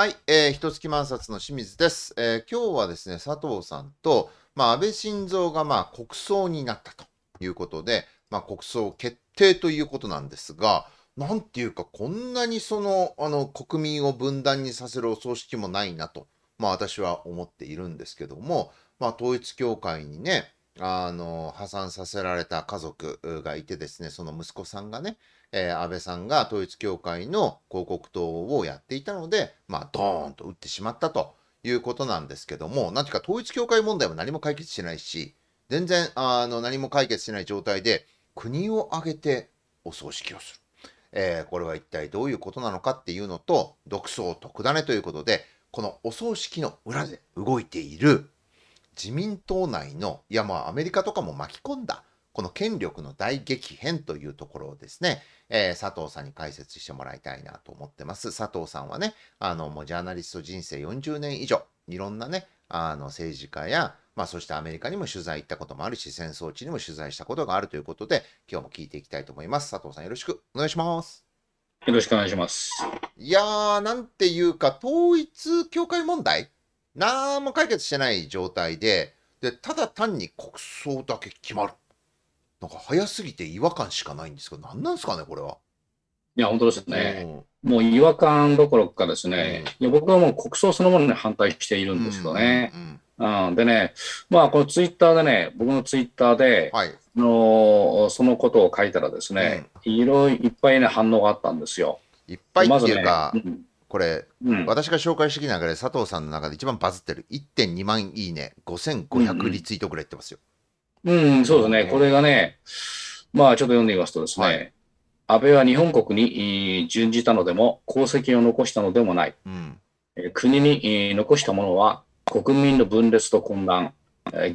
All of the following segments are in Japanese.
はい、えー、一月満札の清水です、えー、今日はですね、佐藤さんと、まあ、安倍晋三が、まあ、国葬になったということで、まあ、国葬決定ということなんですが、なんていうか、こんなにその、あの、国民を分断にさせるお葬式もないなと、まあ、私は思っているんですけども、まあ、統一教会にね、あの、破産させられた家族がいてですね、その息子さんがね、えー、安倍さんが統一教会の広告塔をやっていたので、まあ、ドーンと打ってしまったということなんですけども、なんていうか統一教会問題も何も解決しないし、全然あの何も解決しない状態で、国を挙げてお葬式をする。えー、これは一体どういうことなのかっていうのと、独創特ダネということで、このお葬式の裏で動いている自民党内の、いやまあアメリカとかも巻き込んだ、この権力の大激変というところをですね、えー、佐藤さんに解説してもらいたいなと思ってます。佐藤さんはね、あの、もうジャーナリスト人生40年以上、いろんなね、あの、政治家や、まあ、そしてアメリカにも取材行ったこともあるし、戦争地にも取材したことがあるということで、今日も聞いていきたいと思います。佐藤さん、よろしくお願いします。よろしくお願いします。いやー、なんていうか、統一教会問題、なんも解決してない状態で、で、ただ単に国葬だけ決まる。なんか早すぎて違和感しかないんですけど、何なんですかね、これは。いや、本当ですね。もう違和感どころかですね、いや僕はもう国葬そのものに反対しているんですよね。でね、まあ、このツイッターでね、僕のツイッターで、はい、のそのことを書いたらですね、いろいろいっぱいね、反応があったんですよ。いっぱいっていうか、ね、うんこれ、うん、私が紹介してきた中で佐藤さんの中で一番バズってる1.2万いいね5500リツイートぐらい言ってますよ、うんうん、そうですね。これがね、まあちょっと読んでみますとですね、はい、安倍は日本国に準じたのでも、功績を残したのでもない。うん、国に残したものは、国民の分裂と混乱、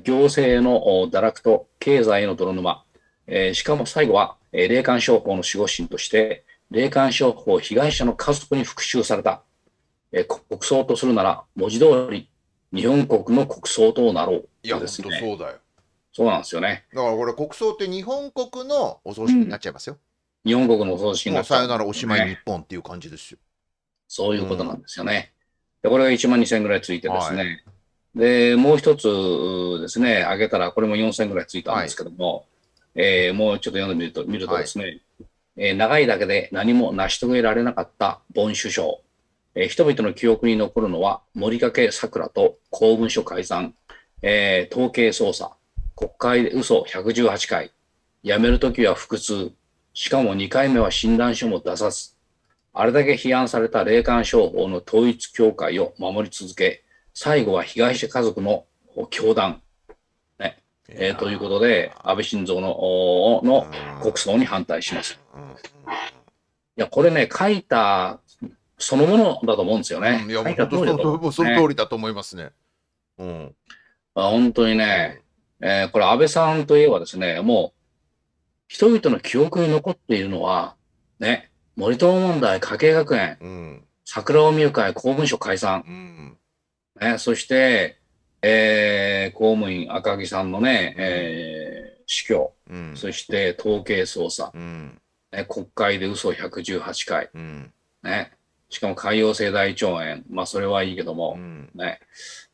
行政の堕落と経済への泥沼、えしかも最後は、え霊感商法の守護神として、霊感商法被害者の家族に復讐された、え国葬とするなら、文字通り、日本国の国葬となろう、いや、本当そうだよ。そうなんですよね。だからこれ国葬って日本国のお葬式になっちゃいますよ。日本国のお葬式になっうちさゃようならおしまい日本っていう感じですよ。そういうことなんですよね。で、これが1万2000ぐらいついてですね。はで、もう一つですね、あげたら、これも4000ぐらいついたんですけども、えーもうちょっと読んでみると、見るとですね、えー長いだけで何も成し遂げられなかったボン首相、えー人々の記憶に残るのは、森掛桜と公文書改ざん、えー統計捜査、国会で嘘118回、辞めるときは腹痛、しかも2回目は診断書も出さず、あれだけ批判された霊感商法の統一教会を守り続け、最後は被害者家族の教団、ねえー、ということで、安倍晋三のの国葬に反対します。いや、これね、書いたそのものだと思うんですよね。いや、本当その通りだと思いますね。うん、あ、本当にね、えー、これ安倍さんといえばですね、もう、人々の記憶に残っているのは、ね、森友問題、加計学園、うん、桜を見る会、公務所解散、うん、ね、そして、えー、公務員赤木さんのね、えー、死去、うん、そして統計捜査、うん、ね、国会で嘘118回、うん、ね、しかも潰瘍性大腸炎、まあそれはいいけども、ね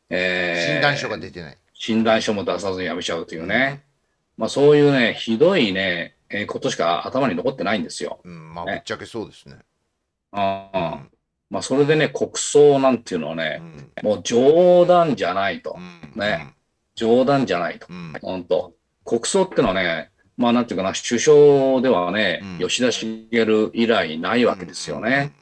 えー、診断書が出てない。診断書も出さずに辞めちゃうというね、まあ、そういうね、ひどいね、えー、ことしか頭に残ってないんですよ。うん、まあ、ぶっちゃけそうですね。ねうん、まあ、それでね、国葬なんていうのはね、うん、もう冗談じゃないと。うん、ね。冗談じゃないと。本当。国葬ってのはね、まあ、なんていうかな、首相ではね、吉田茂以来ないわけですよね。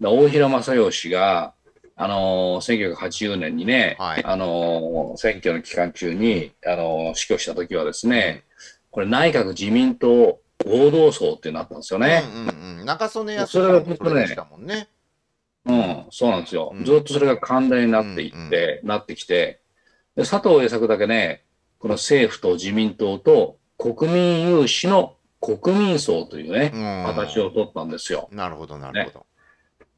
大平正義が、あのー、1980年にね、はい、あのー、選挙の期間中に、あのー、死去した時はですね、これ内閣自民党合同葬ってなったんですよね。うんうん、中曽根康弘もそれでね。うん、そうなんですよ。ずっとそれが寛大になっていって、うんうん、なってきて、で佐藤栄作だけね、この政府と自民党と国民有志の国民葬というね、うん、形を取ったんですよ。なるほど、なるほど。ね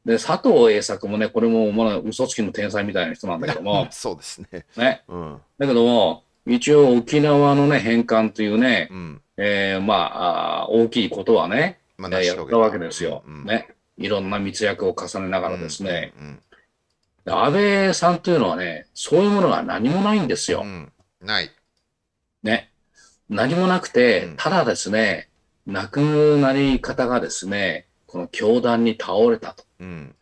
で、佐藤栄作もね、これもまだ嘘つきの天才みたいな人なんだけども。そうですね。ね。うん、だけども、一応沖縄のね、返還というね、うん、えー、まああ、大きいことはね、まあ、やったわけですよ。うん、ね。いろんな密約を重ねながらですね。うんうん、安倍さんというのはね、そういうものが何もないんですよ。ない。ね。何もなくて、ただですね、亡くなり方がですね、この教団に倒れたと。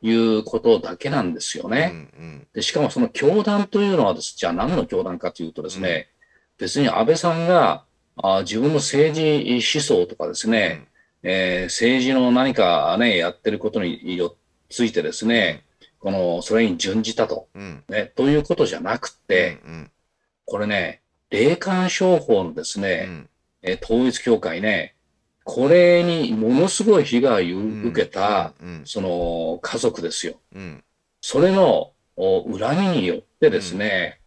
いうことだけなんですよね。でしかもその教団というのはです、じゃあ何の教団かというとですね、別に安倍さんがあ自分の政治思想とかですね、えー、政治の何かね、やってることによついてですね、この、それに準じたと、ね、ということじゃなくて、これね、霊感商法のですね、え統一教会ね、これにものすごい被害を受けた、その家族ですよ。それの恨みによってですね、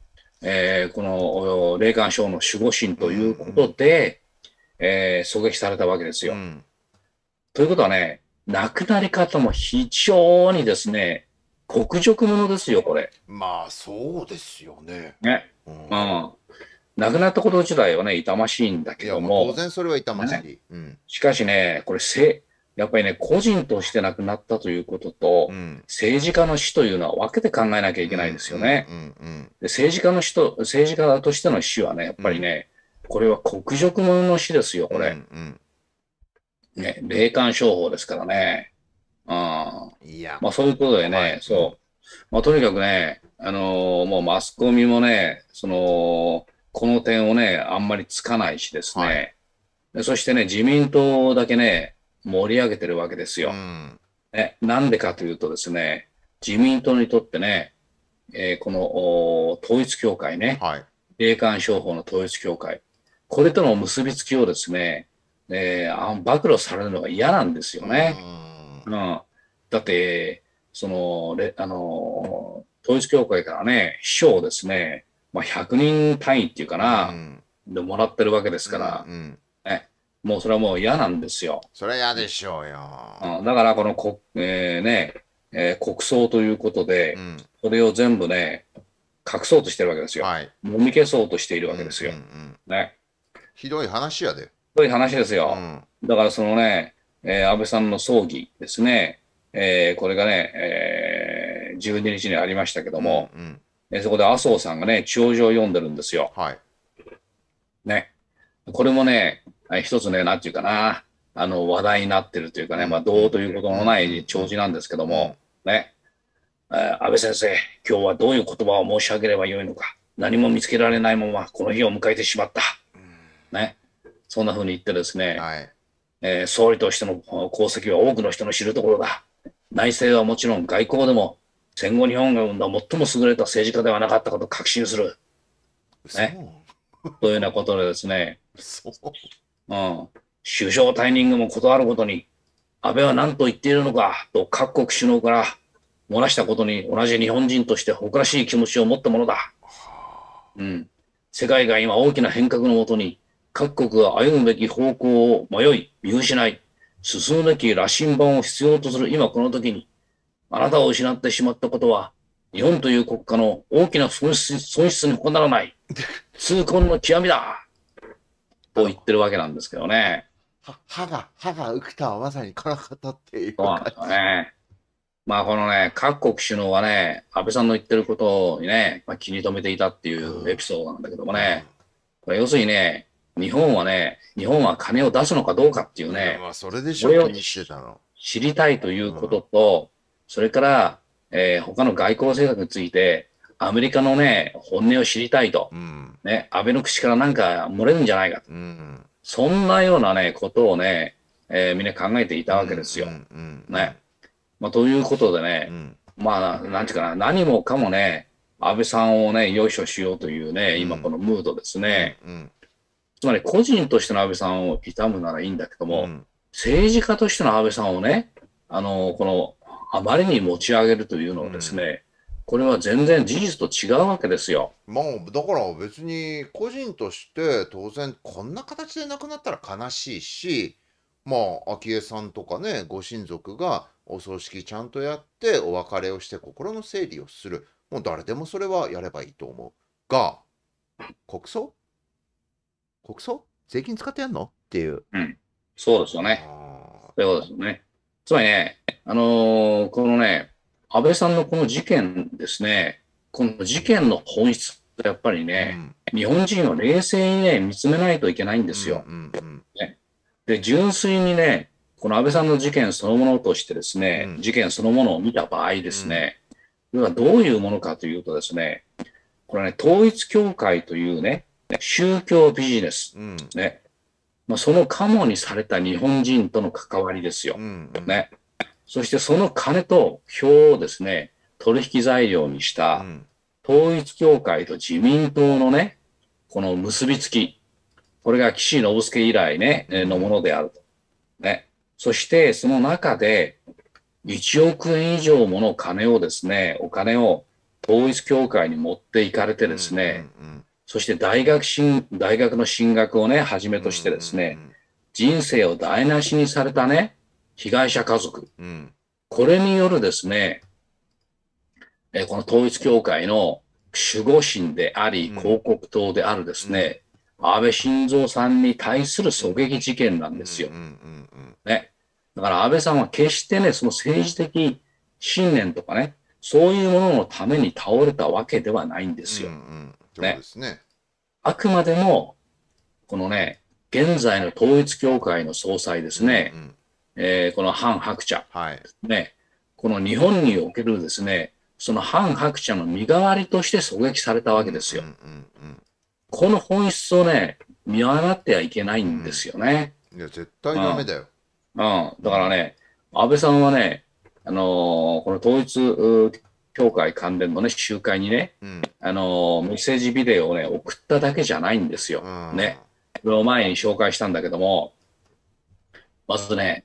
えー、この霊感症の守護神ということで、えー、狙撃されたわけですよ。ということはね、亡くなり方も非常にですね、国辱ものですよ、これ。まあ、そうですよね。ね。うん、うん亡くなったこと自体はね、痛ましいんだけども。も当然それは痛ましい。ね、うん、しかしね、これせ、やっぱりね、個人として亡くなったということと、うん、政治家の死というのは分けて考えなきゃいけないんですよね。政治家の死と、政治家としての死はね、やっぱりね、これは国辱者の死ですよ、これ。うんうん、ね、霊感商法ですからね。あいやまあ、そういうことでね、そう。まあ、とにかくね、あのー、もうマスコミもね、その、この点をね、あんまりつかないしですね、はい、でそしてね、自民党だけね、盛り上げてるわけですよ。うんね、なんでかというとですね、自民党にとってね、えー、この統一教会ね、はい、霊感商法の統一教会、これとの結びつきをですね、えー、暴露されるのが嫌なんですよね。うん、うん、だって、その、あの、統一教会からね、秘書をですね、まあ、100人単位っていうかな、うん、でもらってるわけですから、うん、ね、もうそれはもう嫌なんですよ。それは嫌でしょうよ。だからこのこ、えー、ねえー、国葬ということで、うん、それを全部ね、隠そうとしてるわけですよ。はい、もみ消そうとしているわけですよ。うんうんうん、ね、ひどい話やで。ひどい話ですよ。だからそのね、えー、安倍さんの葬儀ですね、えー、これがね、えー、12日にありましたけども、うんうんえそこで麻生さんがね、地方上読んでるんですよ。はい。ね。これもね、一つね、なんていうかな、あの、話題になってるというかね、まあ、どうということのない弔辞なんですけども、ね。安倍先生、今日はどういう言葉を申し上げればよいのか、何も見つけられないまま、この日を迎えてしまった。ね。そんなふうに言ってですね、はい、えー、総理としての功績は多くの人の知るところだ。内政はもちろん外交でも戦後日本が生んだ最も優れた政治家ではなかったことを確信する。ね、というようなことでですね、ううん、首相退任も断ることに、安倍は何と言っているのかと各国首脳から漏らしたことに同じ日本人として誇らしい気持ちを持ったものだ。うん、世界が今大きな変革のもとに各国が歩むべき方向を迷い、見失い、進むべき羅針盤を必要とする今この時に、あなたを失ってしまったことは、日本という国家の大きな損失損失に他ならない、痛恨の極みだと言ってるわけなんですけどね。歯が、歯が浮くとはまさにこの方っていう感じ。そうね。まあこのね、各国首脳はね、安倍さんの言ってることにね、まあ、気に留めていたっていうエピソードなんだけどもね、これ要するにね、日本はね、日本は金を出すのかどうかっていうね、それでしょ、知りたいということと、それから、えー、他の外交政策について、アメリカのね、本音を知りたいと、うん、ね、安倍の口からなんか漏れるんじゃないかと、うん、そんなようなね、ことをね、えー、みんな考えていたわけですよ。うんうんうん、ねまあ、ということでね、うん、まあ、なんていうかな、何もかもね、安倍さんをね、よいしょしようというね、今このムードですね。うんうん、つまり、個人としての安倍さんを悼むならいいんだけども、政治家としての安倍さんをね、あの、このあまりに持ち上げるというのはですね、うんこれは全然事実と違うわけですよ。まあ、だから別に個人として当然こんな形で亡くなったら悲しいし、まあ、昭恵さんとかね、ご親族がお葬式ちゃんとやってお別れをして心の整理をする。もう誰でもそれはやればいいと思う。が、国葬国葬税金使ってやんのっていう。うん。そうですよね。そううですよね。つまりね、あのー、このね、安倍さんのこの事件ですね、この事件の本質やっぱりね、うん、日本人は冷静にね、見つめないといけないんですよ。うんうんうんね、で、純粋にね、この安倍さんの事件そのものとしてですね、うん、事件そのものを見た場合ですね、要、う、は、ん、どういうものかというとですね、これね、統一教会というね、宗教ビジネス、ね、まあ、そのカモにされた日本人との関わりですよ。うんうん、ね。そしてその金と票をですね、取引材料にした統一教会と自民党のね、この結びつき、これが岸信介以来ね、のものであると。ね。そしてその中で1億円以上もの金をですね、お金を統一教会に持っていかれてですね、うんうんうんそして大学進、大学の進学をね、はじめとしてですね、人生を台無しにされたね、被害者家族。うん、これによるですね、えこの統一教会の守護神であり、広告塔であるですね、うん、安倍晋三さんに対する狙撃事件なんですよ。ね。だから安倍さんは決してね、その政治的信念とかね、そういうもののために倒れたわけではないんですよ。うんうんことですね。ねあくまでも、このね、現在の統一教会の総裁ですね、うんうん、えー、このハン・ハクチャ、はい、ね、この日本におけるですね、そのハン・ハクチャの身代わりとして狙撃されたわけですよ。うんこの本質をね、見誤ってはいけないんですよね。うん、いや、絶対ダメだよ、うん。うん、だからね、安倍さんはね、あのー、この統一教会関連のね、集会にね、うん、あの、メッセージビデオをね、送っただけじゃないんですよ。ね。それを前に紹介したんだけども、まずね、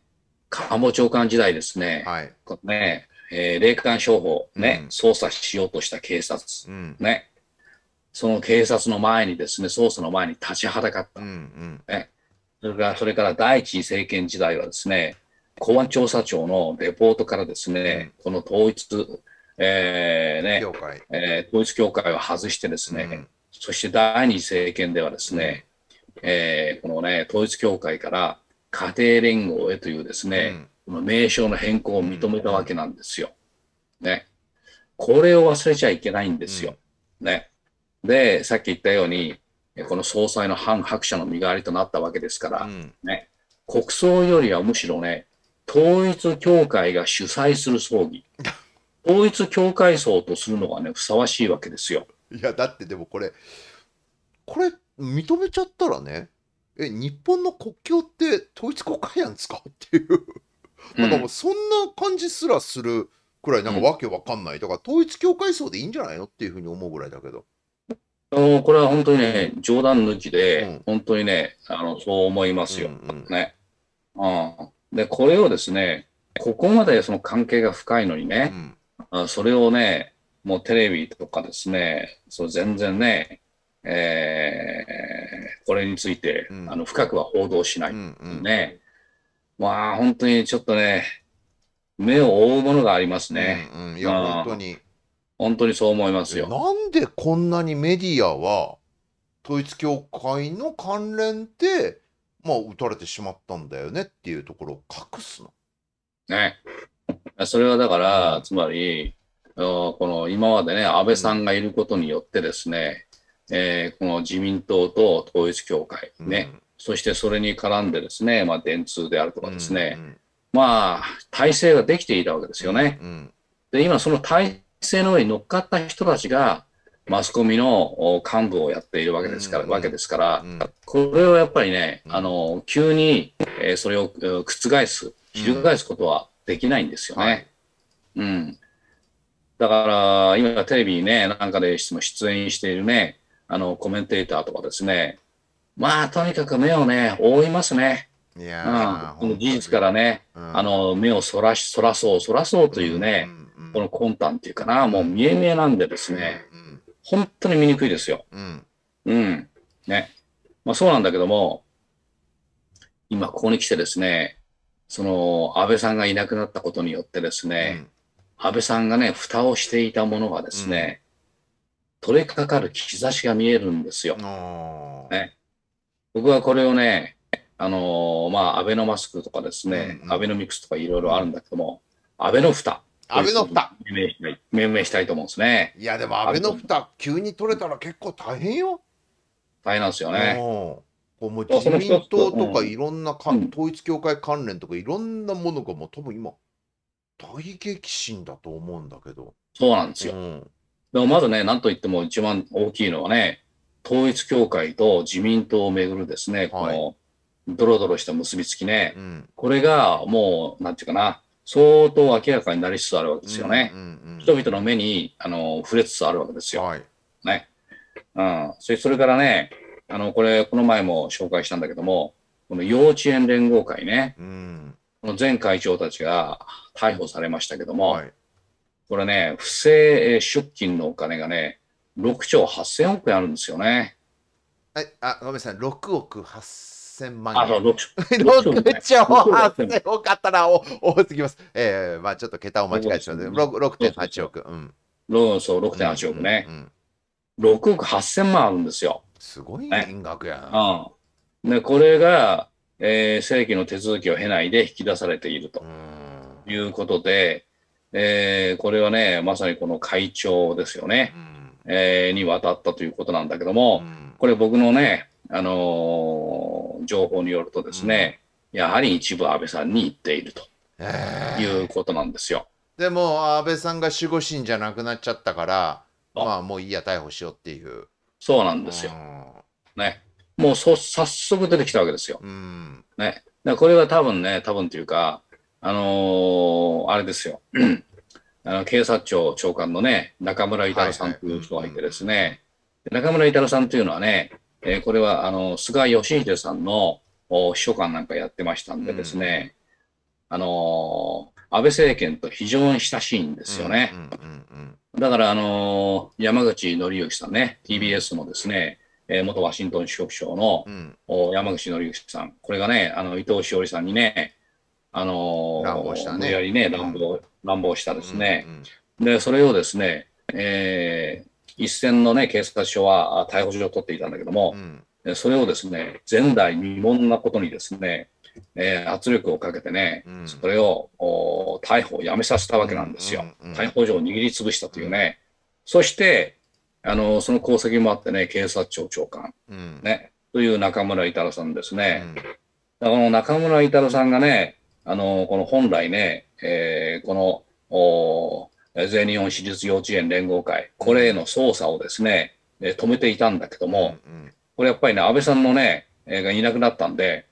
官房長官時代ですね、はい、ね、えー、霊感商法ね、うん、捜査しようとした警察、うん、ね、その警察の前にですね、捜査の前に立ちはだかった。うんうんね、それから、それから第一次政権時代はですね、公安調査庁のレポートからですね、この統一、えーね教会えー、統一教会を外してですね、うん、そして第二政権ではですね、えー、このね、統一教会から家庭連合へというですね、この名称の変更を認めたわけなんですよ。ね。これを忘れちゃいけないんですよ。ね。で、さっき言ったように、この総裁の反白者の身代わりとなったわけですから、うん、ね、国葬よりはむしろね、統一教会が主催する葬儀、統一教会層とするのがね、ふさわしいわけですよ。いや、だってでもこれ、これ、認めちゃったらね、え、日本の国境って統一国会やんですかっていう、なんかもうそんな感じすらするくらい、なんかわけわかんない、だから統一教会層でいいんじゃないのっていうふうに思うぐらいだけど。あのこれは本当にね、冗談抜きで、本当にねあの、そう思いますよ。うんうん、ねああ。で、これをですね、ここまでその関係が深いのにね、うんそれをね、もうテレビとかですね、そう全然ね、えー、これについて、うん、あの深くは報道しない、ね、うんうん、まあ本当にちょっとね、目を覆うものがありますね。うんうん、いや、本当に。本当にそう思いますよ。なんでこんなにメディアは、統一教会の関連で、まあ、打たれてしまったんだよねっていうところを隠すの。ね。それはだから、つまり、この今までね、安倍さんがいることによってですね、えー、この自民党と統一教会ね、うん、そしてそれに絡んでですね、まあ、電通であるとかですね、うんうん、まあ、体制ができていたわけですよね。うんうん、で、今その体制の上に乗っかった人たちが、マスコミの幹部をやっているわけですから、わけですから、これをやっぱりね、あの、急に、えー、それを覆す、翻すことは、できないんですよね。はい、うん。だから、今テレビにね、なんかで出演しているね、あの、コメンテーターとかですね、まあ、とにかく目をね、覆いますね。いや、うん、この事実からね、うん、あの、目をそらし、そらそう、そらそうというね、うんうん、この魂胆っていうかな、もう見え見えなんでですね、うんうん、本当に見にくいですよ。うん。うん。ね。まあそうなんだけども、今ここに来てですね、その安倍さんがいなくなったことによってですね、うん、安倍さんがね、蓋をしていたものがですね、うん、取れかかる兆しが見えるんですよ。ね、僕はこれをね、あのー、まあ、アベノマスクとかですね、アベノミクスとかいろいろあるんだけども、アベノ蓋。アベノ蓋命名したいと思うんですね。いや、でもアベノ蓋、急に取れたら結構大変よ。大変なんですよね。こうもう自民党とかいろんなか、うん、統一教会関連とかいろんなものがもう多分今大激震だと思うんだけどそうなんですよ、うん、でもまずねなんといっても一番大きいのはね統一教会と自民党をめぐるですね、このドロドロした結びつきね、はい、これがもうなんていうかな相当明らかになりつつあるわけですよね。うんうんうん、人々の目にあの触れつつあるわけですよ。はい、ねうん、それそれからね、あの、これ、この前も紹介したんだけども、この幼稚園連合会ね、うん、この前会長たちが逮捕されましたけども、はい、これね、不正出金のお金がね、6兆8000億円あるんですよね。はい、あ、ごめんなさい、6億8000万円。あ、そう、6, 6 兆8000億。多かったな、多すぎます。えー、まあちょっと桁を間違えちゃうって、6.8億。うん。そう、6.8億ね。うんうんうん6億8千万あるんですよ。すごい金額やね、うん、これが、えー、正規の手続きを経ないで引き出されているということで、えー、これはね、まさにこの会長ですよね、えー、に渡ったということなんだけども、これ僕のね、あのー、情報によるとですね、やはり一部安倍さんに言っていると、えいうことなんですよ。でも安倍さんが守護神じゃなくなっちゃったから、まあもういいや、逮捕しようっていう。そうなんですよ。ね。もうそ早速出てきたわけですよ。うん、ね。だこれは多分ね、多分というか、あのー、あれですよ。あの警察庁長官のね、中村至さんという人がいてですね、中村至さんというのはね、えー、これはあの菅義偉さんの秘書官なんかやってましたんでですね、うん、あの安倍政権と非常に親しいんですよね。だから、あのー、山口紀之さんね、TBS のですね、えー、元ワシントン支局長の、うん、山口紀之さん、これがね、あの伊藤詩織さんにね、あのー、乱暴したね。やりね、乱暴、乱暴したですね、うんうん、で、それをですね、えー、一線のね、警察署は逮捕状を取っていたんだけども、うん、それをですね、前代未聞なことにですね、えー、圧力をかけてね、うん、それを逮捕をやめさせたわけなんですよ、うんうんうん、逮捕状を握りつぶしたというね、そしてあのその功績もあってね、警察庁長官、うん、ね、という中村いたらさんですね、うん、この中村至さんがね、あのこの本来ね、えー、このお全日本私立幼稚園連合会、これへの捜査をですね、えー、止めていたんだけども、うんうん、これやっぱりね、安倍さんのね、えー、がいなくなったんで、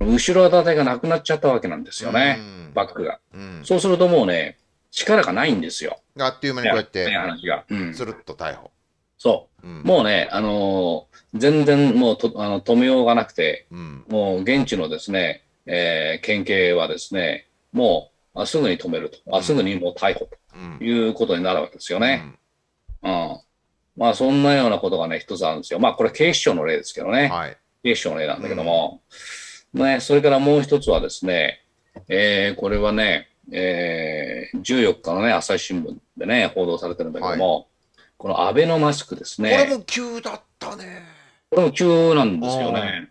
後ろ盾がなくなっちゃったわけなんですよね、バックが、そうするともうね、力がないんですよ。あっという間にこうやって、話がつるっと逮捕。そう、もうね、あの全然もうとあの止めようがなくて、もう現地のですね、え県警はですね、もうすぐに止めると、すぐにもう逮捕ということになるわけですよね。うんまあ、そんなようなことがね、一つあるんですよ。まあ、これ、警視庁の例ですけどね。はい、警視庁の例なんだけども、ね、それからもう一つはですね、えー、これはね、えー、14日のね、朝日新聞でね、報道されてるんだけども、はい、このアベノマスクですね。これも急だったね。これも急なんですよね。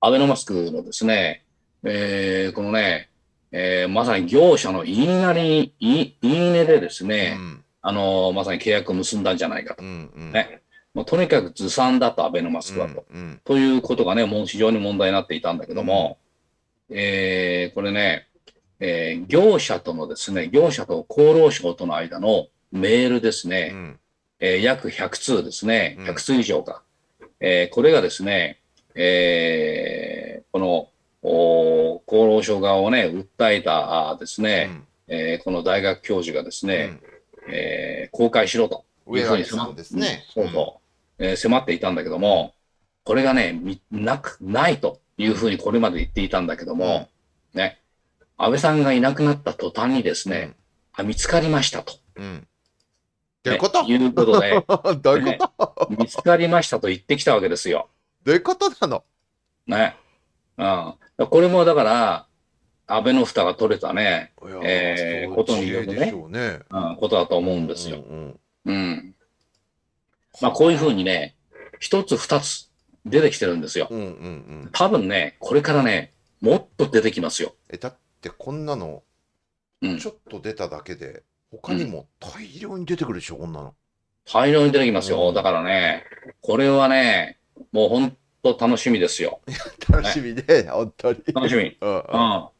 アベノマスクのですね、えー、このね、えー、まさに業者の言いなり、言い値でですね、うん、あの、まさに契約を結んだんじゃないかと。うんうん、ね。まあ、とにかくずさんだと、アベノマスクだと。うんうん、ということがね、もう非常に問題になっていたんだけども、えー、これね、えー、業者とのですね、業者と厚労省との間のメールですね、うん、えー、約100通ですね、100通以上か。うん、えこれがですね、えこの厚労省側をね、訴えたですね、うん、えこの大学教授がですね、うん、え公開しろと。上原さんですね。そうそう。え迫っていたんだけども、これがね、なく、ないというふうにこれまで言っていたんだけども、ね、安倍さんがいなくなった途端にですね、うん、見つかりましたと。うん。っていうこということで、どういうこと、ね、見つかりましたと言ってきたわけですよ。どういうことなのね。うん。これもだから、安倍の蓋が取れたね、えー、ことによるね、ね、うん、ことだと思うんですよ。うん、うんうんまあ、こういうふうにね、一つ二つ出てきてるんですよ。うんうんうん、多分ね、これからね、もっと出てきますよ。えだってこんなの、ちょっと出ただけで、うん、他にも大量に出てくるでしょ、こんなの。大量に出てきますよ。うん、だからね、これはね、もう本当楽しみですよ。楽しみね、ね本当に。楽しみ。うん、うん、もう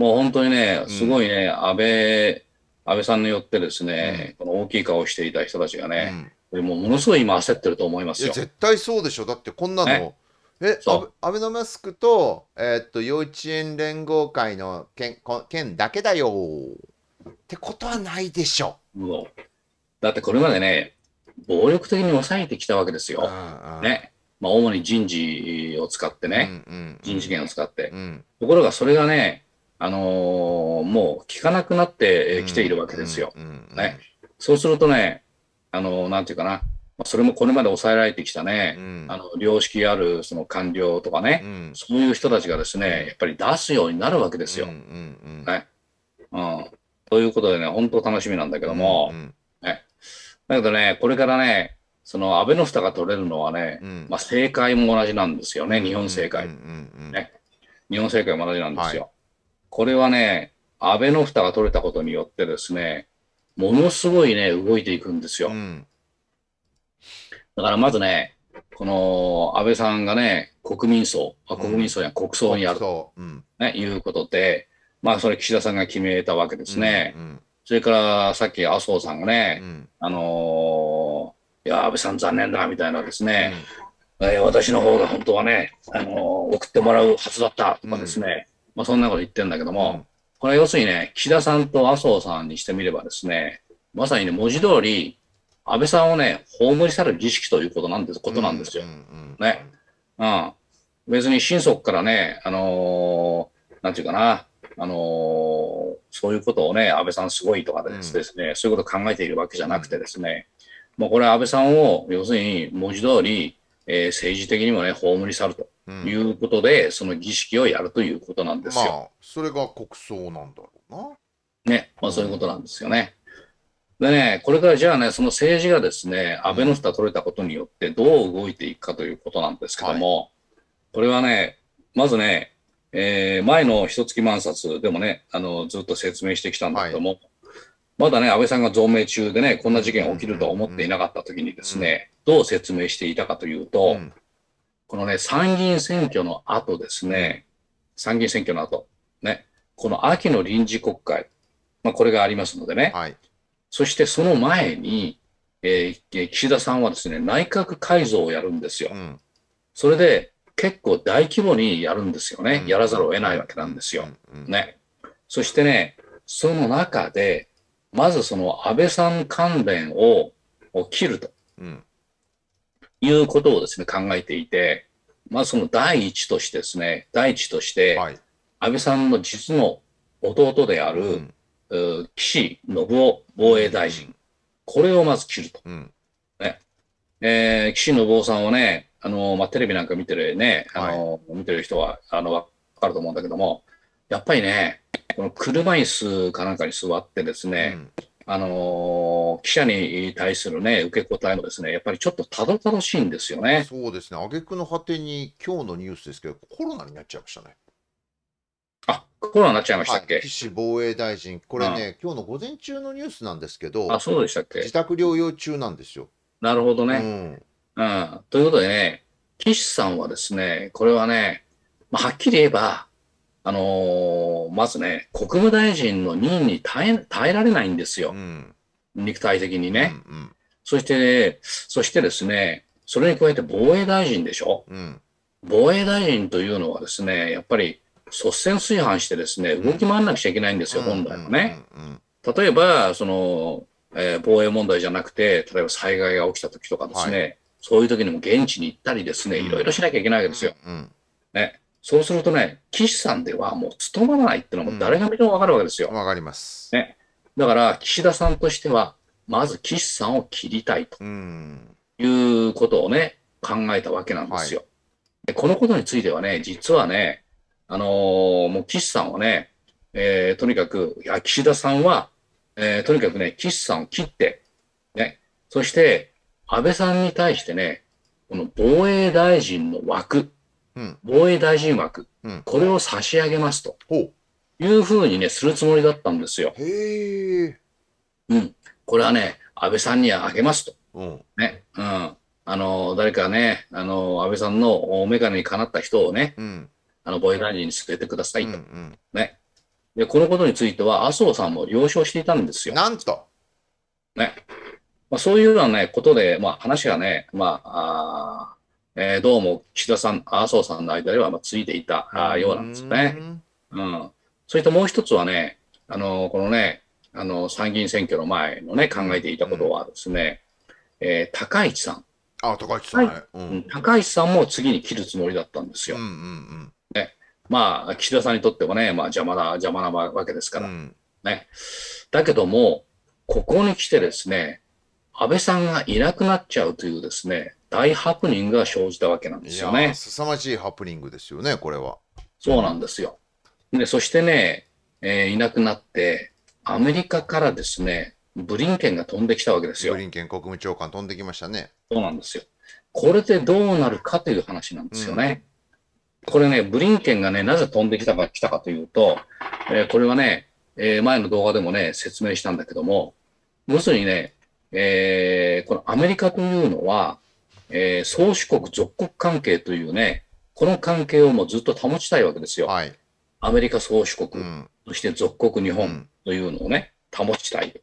本当にね、すごいね、安倍、安倍さんによってですね、この大きい顔していた人たちがね、もうものすごい今焦ってると思いますよ。絶対そうでしょ。だってこんなの、ね、え、アベノマスクと、えー、っと、幼稚園連合会の件件だけだよ。ってことはないでしょ。うだってこれまでね、暴力的に抑えてきたわけですよ。ね。まあ、主に人事を使ってね、うんうん、人事権を使って、うん、ところがそれがね、あのー、もう効かなくなってきているわけですよ。ね。そうするとね、あの、なんていうかな、それもこれまで抑えられてきたね、うん、あの良識あるその官僚とかね、うん、そういう人たちがですね、やっぱり出すようになるわけですよ。うんうんうん、ねうん、ということでね、本当楽しみなんだけども、うんうんね、だけどね、これからね、その安倍の蓋が取れるのはね、うん、まあ、政界も同じなんですよね、日本政界。ね、日本政界も同じなんですよ。はい、これはね、安倍の蓋が取れたことによってですね、ものすごいね、動いていくんですよ。うん、だからまずね、この安倍さんがね、国民葬、あ国民葬や国葬にやると、ねいうことで、まあ、それ岸田さんが決めたわけですね。うんうん、それからさっき麻生さんがね、うん、あのー、いや、安倍さん残念だみたいなですね、うん、えー、私の方が本当はね、あのー、送ってもらうはずだったとかですね、まあ、そんなこと言ってるんだけども、これは要するにね、岸田さんと麻生さんにしてみればですね、まさにね、文字通り、安倍さんをね、葬り去る儀式ということなんですことなんですよ。ね。うん。別に心底からね、あのー、なんていうかな、あのー、そういうことをね、安倍さんすごいとかでですね、うん、そういうことを考えているわけじゃなくてですね、もうこれは安倍さんを、要するに文字通り、えー、政治的にもね、葬り去るということで、うん、その儀式をやるということなんですよ。まあ、それが国葬なんだろうな。ね、まあ、そういうことなんですよね。でね、これからじゃあね、その政治がですね、アベノフタ取れたことによってどう動いていくかということなんですけども、はい、これはね、まずね、えー、前の一月満札でもね、あの、ずっと説明してきたんだけども、はい、まだね、安倍さんが存命中でね、こんな事件起きるとは思っていなかった時にですね、どう説明していたかというと、うん、このね、参議院選挙の後ですね、参議院選挙の後、ね、この秋の臨時国会、まあ、これがありますのでね、はい、そしてその前に、えー、岸田さんはですね、内閣改造をやるんですよ。うん、それで、結構大規模にやるんですよね。やらざるを得ないわけなんですよ。ね。そしてね、その中で、まずその安倍さん関連を切ると。うんいうことをですね、考えていて、まあその第一としてですね、第一として、安倍さんの実の弟である、岸信夫防衛大臣、これをまず切ると。うんねえー、岸信夫さんをね、あのまあ、テレビなんか見てるね、あの、はい、見てる人はあの分かると思うんだけども、やっぱりね、この車椅子かなんかに座ってですね、うんあの記者に対する、ね、受け答えもですねやっぱりちょっとたどたどしいんですよね。そうですね、挙句の果てに今日のニュースですけど、コロナになっちゃいましたね。あコロナになっちゃいましたっけ、はい、岸防衛大臣、これね、うん、今日の午前中のニュースなんですけど、あそうでしたっけ自宅療養中なんですよ。なるほどね、うん、うん、ということでね、岸さんはですね、これはね、まあ、はっきり言えば、あのー、まずね、国務大臣の任に耐え耐えられないんですよ、うん、肉体的にね、うんうん、そして、そしてですね、それに加えて防衛大臣でしょ、うん、防衛大臣というのはですね、やっぱり率先垂範してですね、動き回らなくちゃいけないんですよ、うん、本来はね。例えば、その、えー、防衛問題じゃなくて、例えば災害が起きた時とかですね、はい、そういう時にも現地に行ったりですね、いろいろしなきゃいけないわけですよ。ね、そうするとね、岸さんではもう務まらないっていうのはもう誰が見ても分かるわけですよ。わ、かります。ね。だから、岸田さんとしては、まず岸さんを切りたいということをね、考えたわけなんですよ。はい、でこのことについてはね、実はね、あのー、もう岸さんはね、えー、とにかく、いや、岸田さんは、えー、とにかくね、岸さんを切って、ね、そして、安倍さんに対してね、この防衛大臣の枠、防衛大臣枠、これを差し上げますと。いうふうにね、するつもりだったんですよ。へうん。これはね、安倍さんにはあげますと。うん、ね。うん。あの、誰かね、あの、安倍さんのお眼鏡にかなった人をね、うん、あの、防衛大臣に据えてくださいと。うんうん、ね。で、このことについては、麻生さんも了承していたんですよ。なんと。ね。まあ、そういうようなね、ことで、まあ、話がね、まあ、あえー、どうも岸田さん、麻生さんの間ではまあついていたようなんですね。うん、それともう一つはね、あのこのね、あの参議院選挙の前のね、考えていたことはですね、うん、えー、高市さん。あ高市さん、はいうん、高市さんも次に切るつもりだったんですよ。うんうんうんね、まあ、岸田さんにとってもね、まあ、邪魔な邪魔なわけですから、うん、ね。だけども、ここに来てですね、安倍さんがいなくなっちゃうというですね、大ハプニングが生じたわけなんですよね。凄まじいハプニングですよね、これは。そうなんですよ。で、そしてね、えー、いなくなって、アメリカからですね、ブリンケンが飛んできたわけですよ。ブリンケン国務長官飛んできましたね。そうなんですよ。これでどうなるかという話なんですよね。うん、これね、ブリンケンがね、なぜ飛んできたか来たかというと、えー、これはね、えー、前の動画でもね、説明したんだけども、要するにね、えー、このアメリカというのは、えー、宗主国、属国関係というね、この関係をもうずっと保ちたいわけですよ。はい、アメリカ宗主国、うん、そして属国日本というのをね、保ちたい。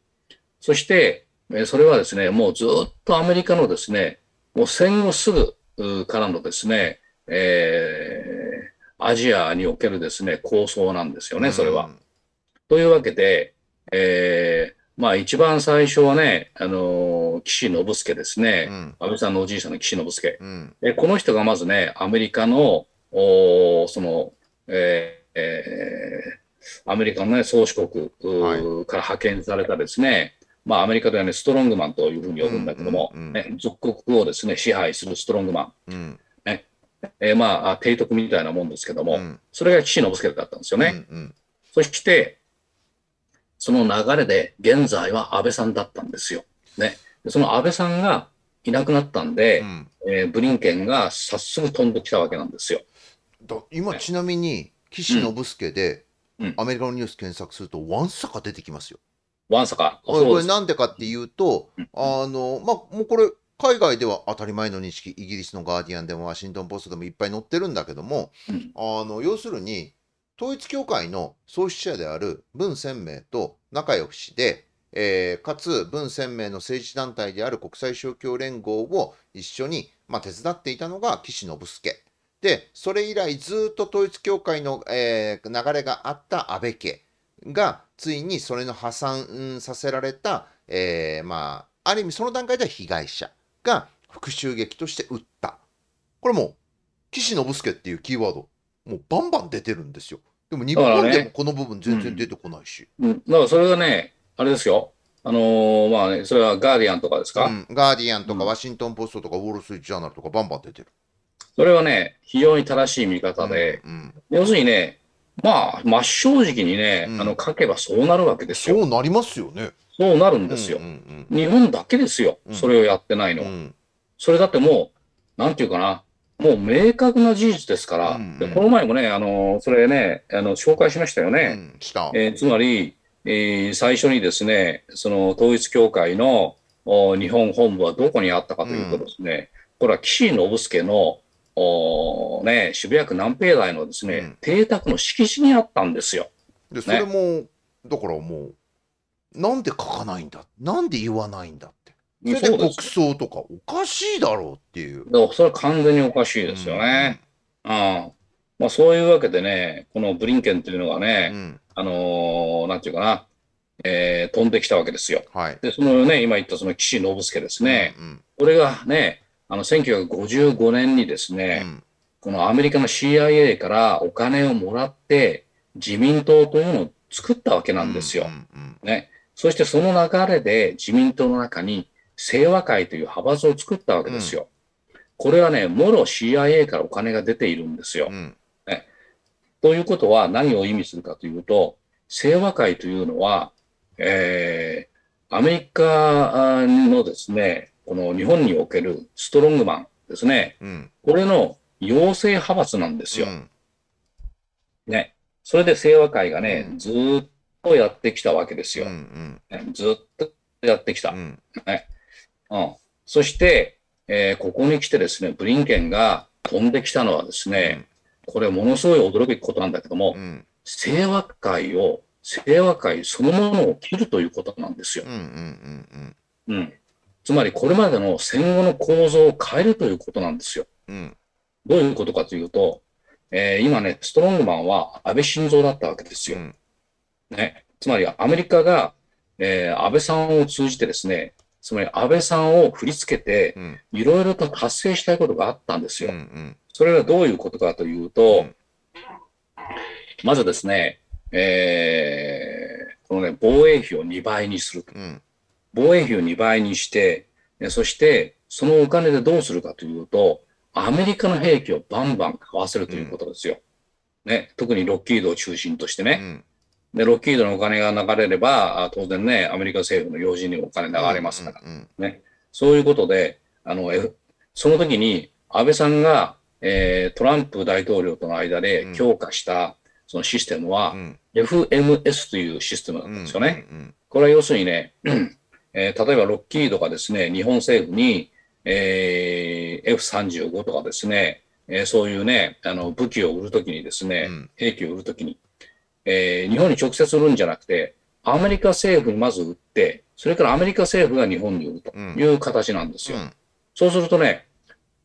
そして、えー、それはですね、もうずっとアメリカのですね、もう戦後すぐからのですね、えー、アジアにおけるですね、構想なんですよね、それは。うん、というわけで、えー、まあ一番最初はね、あのー、岸信介ですね、うん、安倍さんのおじいさんの岸信介、うん、この人がまずね、アメリカの、おその、えー、えー、アメリカの、ね、宗主国、はい、から派遣されたですね、まあ、アメリカでは、ね、ストロングマンというふうに呼ぶんだけども、ううんうん、ね、属国をです、ね、支配するストロングマン、うんねえー、まあ、提督みたいなもんですけども、うん、それが岸信介だったんですよね。うんうん、そしてその流れで現在は安倍さんだったんですよ。ね、その安倍さんがいなくなったんで、うん、えー、ブリンケンが早速飛んできたわけなんですよ。今、ちなみに岸信介で、アメリカのニュース検索すると、わんさか出てきますよ。わんさか。これなんでかっていうと、うん、あの、まあ、もうこれ、海外では当たり前の認識、イギリスのガーディアンでもワシントン・ポストでもいっぱい載ってるんだけども、うん、あの要するに統一教会の創始者である文鮮明と仲良くして、えー、かつ文鮮明の政治団体である国際勝共連合を一緒に、まあ、手伝っていたのが岸信介。で、それ以来ずっと統一教会の、えー、流れがあった安倍家が、ついにそれの破産させられた、えー、まあ、ある意味その段階では被害者が復讐劇として撃った。これもう、岸信介っていうキーワード、もうバンバン出てるんですよ。でも日本でもこの部分全然出てこないし。だから、ねうん、からそれがね、あれですよ。あのー、まあね、それはガーディアンとかですか、うん、ガーディアンとかワシントンポストとかウォールスイーツジャーナルとかバンバン出てる。それはね、非常に正しい見方で、うんうん、要するにね、まあ、真っ正直にね、うん、あの書けばそうなるわけですよ。そうなりますよね。そうなるんですよ。うんうんうん、日本だけですよ、それをやってないのは、うん、それだってもう、なんていうかな、もう明確な事実ですから、うんうん、この前もね、あのそれねあの、紹介しましたよね。うん、えー、つまり、えー、最初にですね、その統一教会の日本本部はどこにあったかというとですね、うん、これは岸信介のお、ね、渋谷区南平台のですね、うん、邸宅の敷地にあったんですよ。で、ね、それも、だからもう、なんで書かないんだなんで言わないんだそれで国葬とかおかしいだろうっていう。だからそれは完全におかしいですよね。うん、あまあ、そういうわけでね、このブリンケンというのがね、うん、あのー、なんていうかな、えー、飛んできたわけですよ。はい、で、そのね、今言ったその岸信介ですね、うんうん、これがね、あの1955年にですね、うん、このアメリカの CIA からお金をもらって、自民党というのを作ったわけなんですよ。ね、そしてその流れで自民党の中に清和会という派閥を作ったわけですよ。うん、これはね、もろ CIA からお金が出ているんですよ、うん、ね。ということは何を意味するかというと、清和会というのは、えー、アメリカのですね、この日本におけるストロングマンですね、うん、これの養成派閥なんですよ。ね。それで清和会がね、ずっとやってきたわけですよ。うんうん、ずっとやってきた。ねうん、そして、えー、ここに来てですね、ブリンケンが飛んできたのはですね、うん、これものすごい驚くべきことなんだけども、うん、清和会を、清和会そのものを切るということなんですよ。つまりこれまでの戦後の構造を変えるということなんですよ。うん、どういうことかというと、えー、今ね、ストロングマンは安倍晋三だったわけですよ。ね、つまりアメリカが、えー、安倍さんを通じてですね、つまり安倍さんを振り付けて、いろいろと達成したいことがあったんですよ。うんうん、それはどういうことかというと、うん、まずですね、えー、このね、防衛費を2倍にすると。うん、防衛費を2倍にして、そして、そのお金でどうするかというと、アメリカの兵器をバンバン買わせるということですよ。うん、ね、特にロッキードを中心としてね。で、ロッキードのお金が流れれば、当然ね、アメリカ政府の要人にお金流れますから、ね。そういうことで、あの、F、その時に安倍さんが、えー、トランプ大統領との間で強化したそのシステムは、FMS というシステムなんですよね。これは要するにね、えー、例えばロッキードがですね、日本政府に、えー、F35 とかですね、えー、そういうね、あの武器を売るときにですね、うん、兵器を売るときに、えー、日本に直接売るんじゃなくて、アメリカ政府にまず売って、それからアメリカ政府が日本に売るという形なんですよ。うんうん、そうするとね、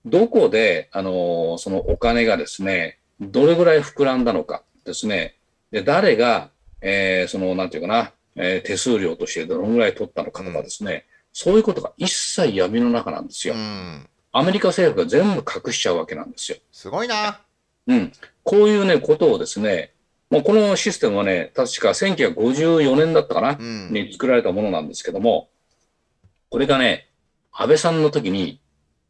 どこで、あのー、そのお金がですね、どれぐらい膨らんだのかですね、で誰が、えー、その、なんていうかな、えー、手数料としてどのぐらい取ったのかとかですね、うん、そういうことが一切闇の中なんですよ。アメリカ政府が全部隠しちゃうわけなんですよ。すごいな。うん。こういうね、ことをですね、もうこのシステムはね、確か1954年だったかな、うん、に作られたものなんですけども、これがね、安倍さんの時に、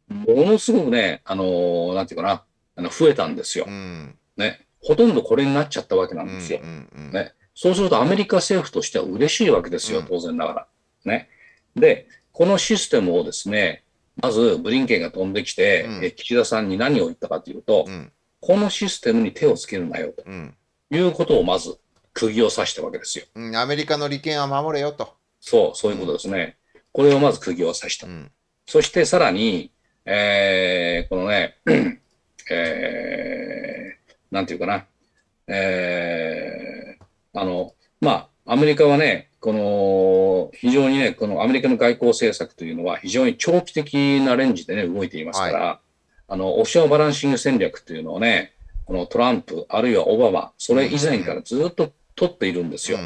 ものすごくね、あのー、なんていうかな、あの増えたんですよ、うん、ね。ほとんどこれになっちゃったわけなんですよ、うんうんうん、ね。そうするとアメリカ政府としては嬉しいわけですよ、当然ながら。ね。で、このシステムをですね、まずブリンケンが飛んできて、うん、岸田さんに何を言ったかというと、このシステムに手をつけるなよと。いうことをまず釘を刺したわけですよ。うん、アメリカの利権は守れよと。そう、そういうことですね。うん、これをまず釘を刺した。うん、そしてさらに、えー、このね、えー、なんていうかな、えー、あの、まあ、アメリカはね、この非常にね、このアメリカの外交政策というのは非常に長期的なレンジでね、動いていますから、はい、あの、オフショアバランシング戦略というのをね、このトランプ、あるいはオバマ、それ以前からずっと取っているんですよ。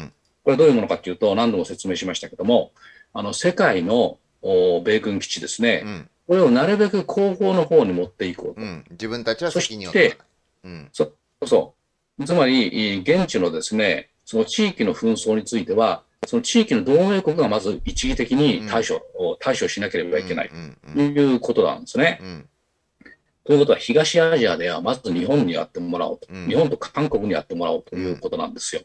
これどういうものかというと、何度も説明しましたけども、あの、世界の米軍基地ですね、これをなるべく後方の方に持っていこうと。うん、自分たちは責任を取て、うん、そそう。つまり、現地のですね、その地域の紛争については、その地域の同盟国がまず一義的に対処、うん、対処しなければいけないということなんですね。うんうんということは東アジアではまず日本にやってもらおうと、日本と韓国にやってもらおうということなんですよ。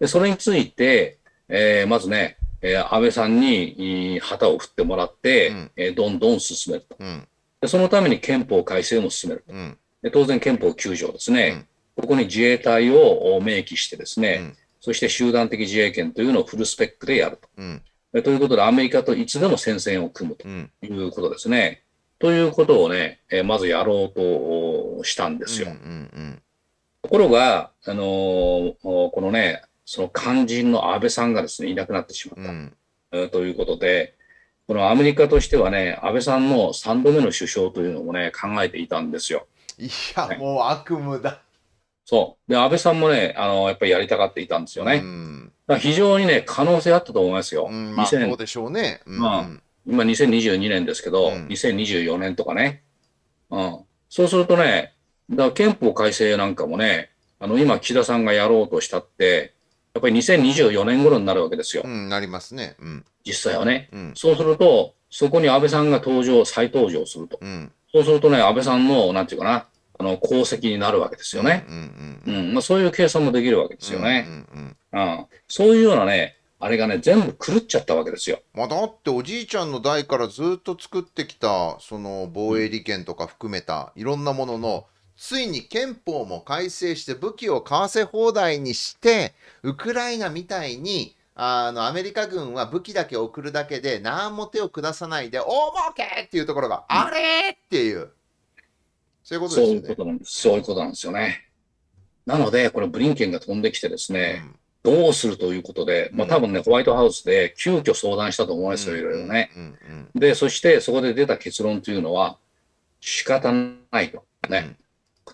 でそれについて、えー、まずね、えー、安倍さんに旗を振ってもらって、うん、えー、どんどん進めると、うん、で。そのために憲法改正も進めると。うん、で当然、憲法9条ですね、ここに自衛隊を明記してですね、そして集団的自衛権というのをフルスペックでやると。ということで、アメリカといつでも戦線を組むということですね。ということをね、えー、まずやろうとしたんですよ。うんうんうん、ところが、あのー、このね、その肝心の安倍さんがですね、いなくなってしまった、うん、えということで、このアメリカとしてはね、安倍さんの3度目の首相というのもね、考えていたんですよ。いや、ね、もう悪夢だ。そう。で、安倍さんもね、あのやっぱりやりたがっていたんですよね。うん、非常にね、可能性あったと思いますよ。うん、まあ、そうでしょうね。うん、まあ今2022年ですけど、うん、2024年とかね。うん。そうするとね、だ憲法改正なんかもね、あの、今岸田さんがやろうとしたって、やっぱり2024年頃になるわけですよ。うん、なりますね。うん、実際はね、うん、そうすると、そこに安倍さんが登場、再登場すると。うん、そうするとね、安倍さんの、なんていうかな、あの功績になるわけですよね。うん、うん、まあ、そういう計算もできるわけですよね。うん、うんうん、そういうようなね、あれがね、全部狂っちゃったわけですよ。まあ、だっておじいちゃんの代からずっと作ってきた、その防衛利権とか含めた、いろんなものの、ついに憲法も改正して武器を買わせ放題にして、ウクライナみたいに、あの、アメリカ軍は武器だけ送るだけで、何も手を下さないで、大儲けっていうところが、あれっていう、そういうことですよね。そういうことなんですよね。なので、これ、ブリンケンが飛んできてですね、うんどうするということで、まあ、多分ね、ホワイトハウスで急遽相談したと思いますよ、いろいろね。で、そしてそこで出た結論というのは、仕方ないと。ね。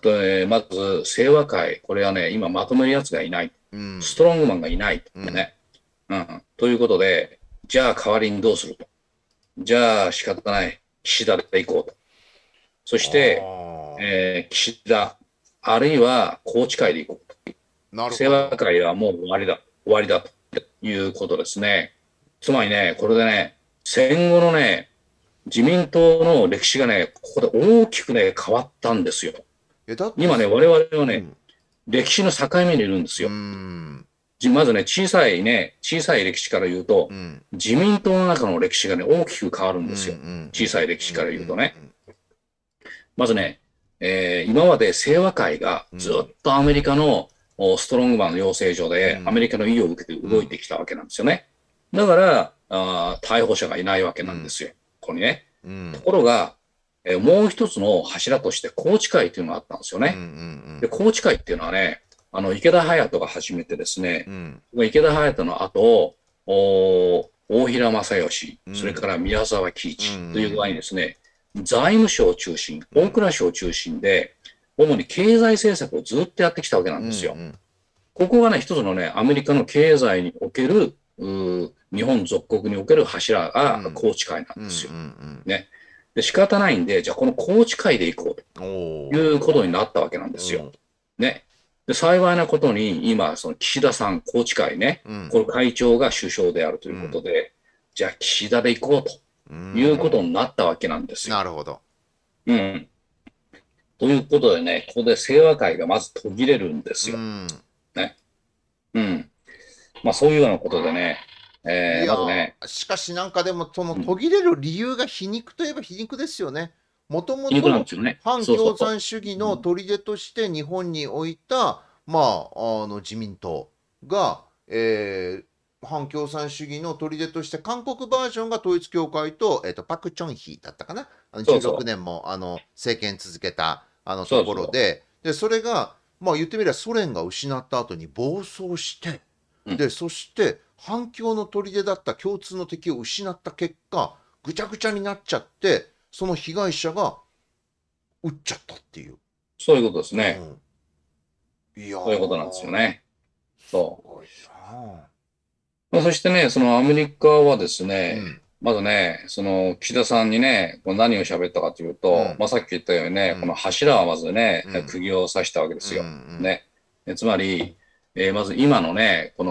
うん、まず、清和会、これはね、今まとめるやつがいない。うん、ストロングマンがいないと、ね。うん、うん。ということで、じゃあ代わりにどうすると。じゃあ仕方ない。岸田でいこうと。そして、えー、岸田、あるいは宏池会でいこう。セ和界はもう終わりだ、終わりだということですね。つまりね、これでね、戦後のね、自民党の歴史がね、ここで大きくね、変わったんですよ。今ね、我々はね、うん、歴史の境目にいるんですよ。まずね、小さいね、小さい歴史から言うと、うん、自民党の中の歴史がね、大きく変わるんですよ。うんうん、小さい歴史から言うとね。まずね、えー、今まで清和会がずっとアメリカのストロングマンの養成所でアメリカの医を受けて動いてきたわけなんですよね。だから、あ逮捕者がいないわけなんですよ、ここにね。ところが、えもう一つの柱として宏池会というのがあったんですよね。で宏池会っていうのはね、あの池田隼人が始めてですね、うん、池田隼人の後お大平正義、それから宮沢喜一という具合にですね、財務省を中心、大蔵省を中心で、主に経済政策をずっとやってきたわけなんですよ。うんうん、ここがね、一つのね、アメリカの経済における、日本属国における柱が宏池会なんですよ。ね。で、仕方ないんで、じゃあこの宏池会で行こうということになったわけなんですよ。ね。で幸いなことに、今、その岸田さん、宏池会ね、うん、これ会長が首相であるということで、うん、じゃあ岸田で行こうということになったわけなんですよ。なるほど。うん。ということでね、ここで清和会がまず途切れるんですよ。うん、ね。うん。まあそういうようなことでね、えー、まずね。しかしなんかでも、その途切れる理由が皮肉といえば皮肉ですよね。もともと反共産主義の砦として日本に置いた、まあ、あの自民党が、えー、反共産主義の砦として韓国バージョンが統一教会と,、えーとパク・チョンヒだったかなあの16年もあの政権続けたあのところででそれがまあ言ってみればソ連が失った後に暴走して、うん、でそして反共の砦だった共通の敵を失った結果ぐちゃぐちゃになっちゃってその被害者が撃っちゃったっていうそういうことですね、うん、いやそういうことなんですよねそうまあ、そしてねそのアメリカはですね、まずね、その岸田さんにね、こう何を喋ったかというと、うん、まあ、さっき言ったようにね、うん、この柱はまずね、うん、釘を刺したわけですよ。ね、つまり、えー、まず今のね、こ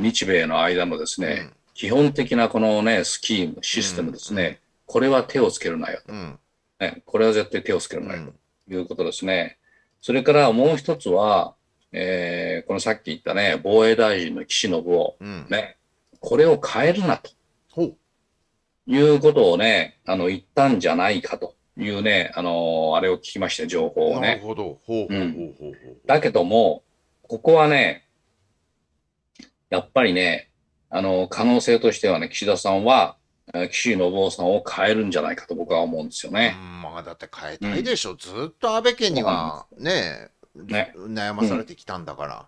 の日米の間のですね、基本的なこのね、スキーム、システムですね、これは手をつけるなよと、ね。これは絶対手をつけるなよということですね。それからもう一つは、えー、このさっき言ったね、防衛大臣の岸信夫、ね、これを変えるなと。いうことをね、あの、言ったんじゃないかというね、あの、あれを聞きました、情報をね。なるほど。ほうほうほうほう、うん、だけども、ここはね、やっぱりね、あの、可能性としてはね、岸田さんは、岸信夫さんを変えるんじゃないかと僕は思うんですよね。まあ、だって変えたいでしょ。うん、ずっと安倍家にはね、ね悩まされてきたんだから。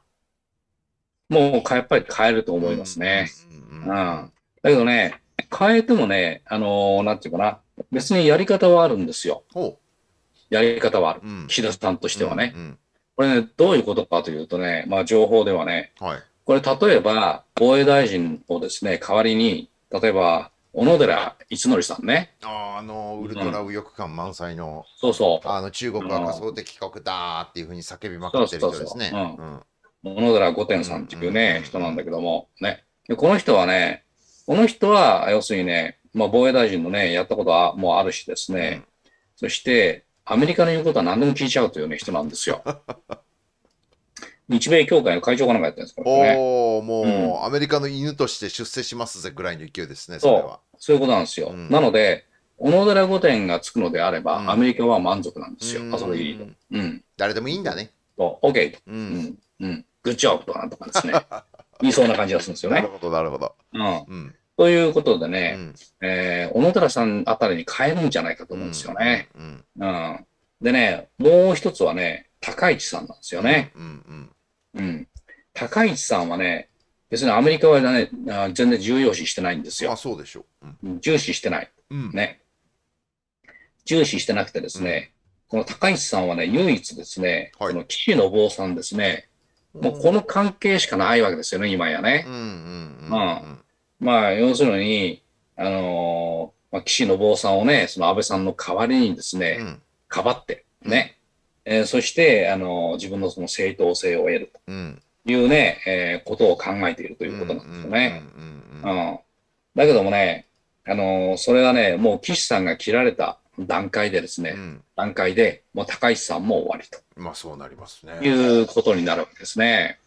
うん、もう、やっぱり変えると思いますね。うん、だけどね、変えてもね、あのー、なんていうかな、別にやり方はあるんですよ。やり方はある、うん、岸田さんとしてはね、うんうん、これね、どういうことかというとね、まあ、情報ではね、はい、これ、例えば防衛大臣をですね代わりに、例えば小野寺一則さんね。ああのウルトラ右翼感満載の、うん、そうそうあの中国は仮想的国だっていうふうに叫びまくってる人ですね。小野寺五天さんっていうね、人なんだけども、ね、この人はね、この人は、要するにね、まあ、防衛大臣のね、やったことはもうあるしですね、そして、アメリカの言うことは何でも聞いちゃうという、ね、人なんですよ。日米協会の会長かなんかやってるんですから、ね、おもう、うん、アメリカの犬として出世しますぜぐらいの勢いですね、それは。そういうことなんですよ。うん、なので、小野寺御殿がつくのであれば、うん、アメリカは満足なんですよ、あそこでいうん、誰でもいいんだね。そ OK と。うん、うん、グッジョブとかなんとかですね。言いそうな感じがするんですよね。なるほど、なるほど。うん。うんということでね、うん、えー、小野寺さんあたりに変えるんじゃないかと思うんですよね。うん、うん、でね、もう一つはね、高市さんなんですよね。うん、うん、高市さんはね、別にアメリカはね、全然重要視してないんですよ。あそうでしょう、重視してない、ね。重視してなくてですね、この高市さんはね、唯一ですね、はい、この岸信夫さんですね、もうこの関係しかないわけですよね、今やね。うん、うんうんうん、まあ、要するに、あのー、まあ、岸信夫さんをね、その安倍さんの代わりにですね、うん、かばって、ね、うん、えー、そして、あのー、自分のその正当性を得るというね、うん、えことを考えているということなんですよね。だけどもね、あのそれはね、もう岸さんが切られた段階でですね、うん、段階で、もう高市さんも終わりと。まあそうなりますね。いうことになるわけですね。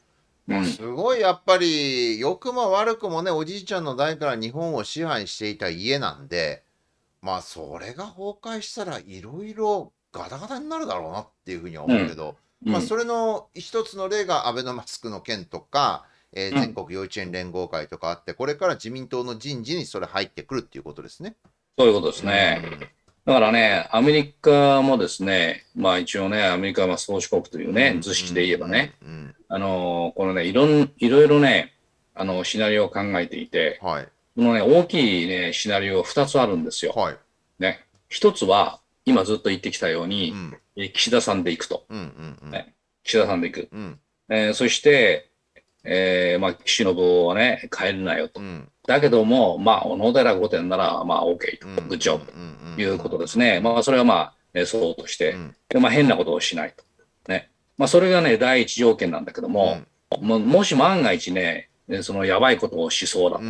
うん、すごいやっぱり良くも悪くもねおじいちゃんの代から日本を支配していた家なんでまあそれが崩壊したらいろいろガタガタになるだろうなっていうふうに思うけど、うん、まあ、それの一つの例がアベノマスクの件とか、えー、全国幼稚園連合会とかあってこれから自民党の人事にそれ入ってくるっていうことですね。そういうことですね。だからね、アメリカもですね、まあ一応ね、アメリカは創始国というね、図式で言えばね、あの、このね、いろん、いろいろね、あの、シナリオを考えていて、はい、このね、大きいね、シナリオ二つあるんですよ。はい、ね。一つは、今ずっと言ってきたように、うん、岸田さんで行くと、うんうんうんね。岸田さんで行く。うん、えー、そして、えー、まあ、岸信をね、帰るなよと。うん、だけども、まあ、小野寺御殿なら、まあ、OK と、グッジョブということですね。まあ、それはまあ、そうとして、でまあ、変なことをしないと。ね。まあ、それがね、第一条件なんだけども、ももし万が一ね、そのやばいことをしそうだと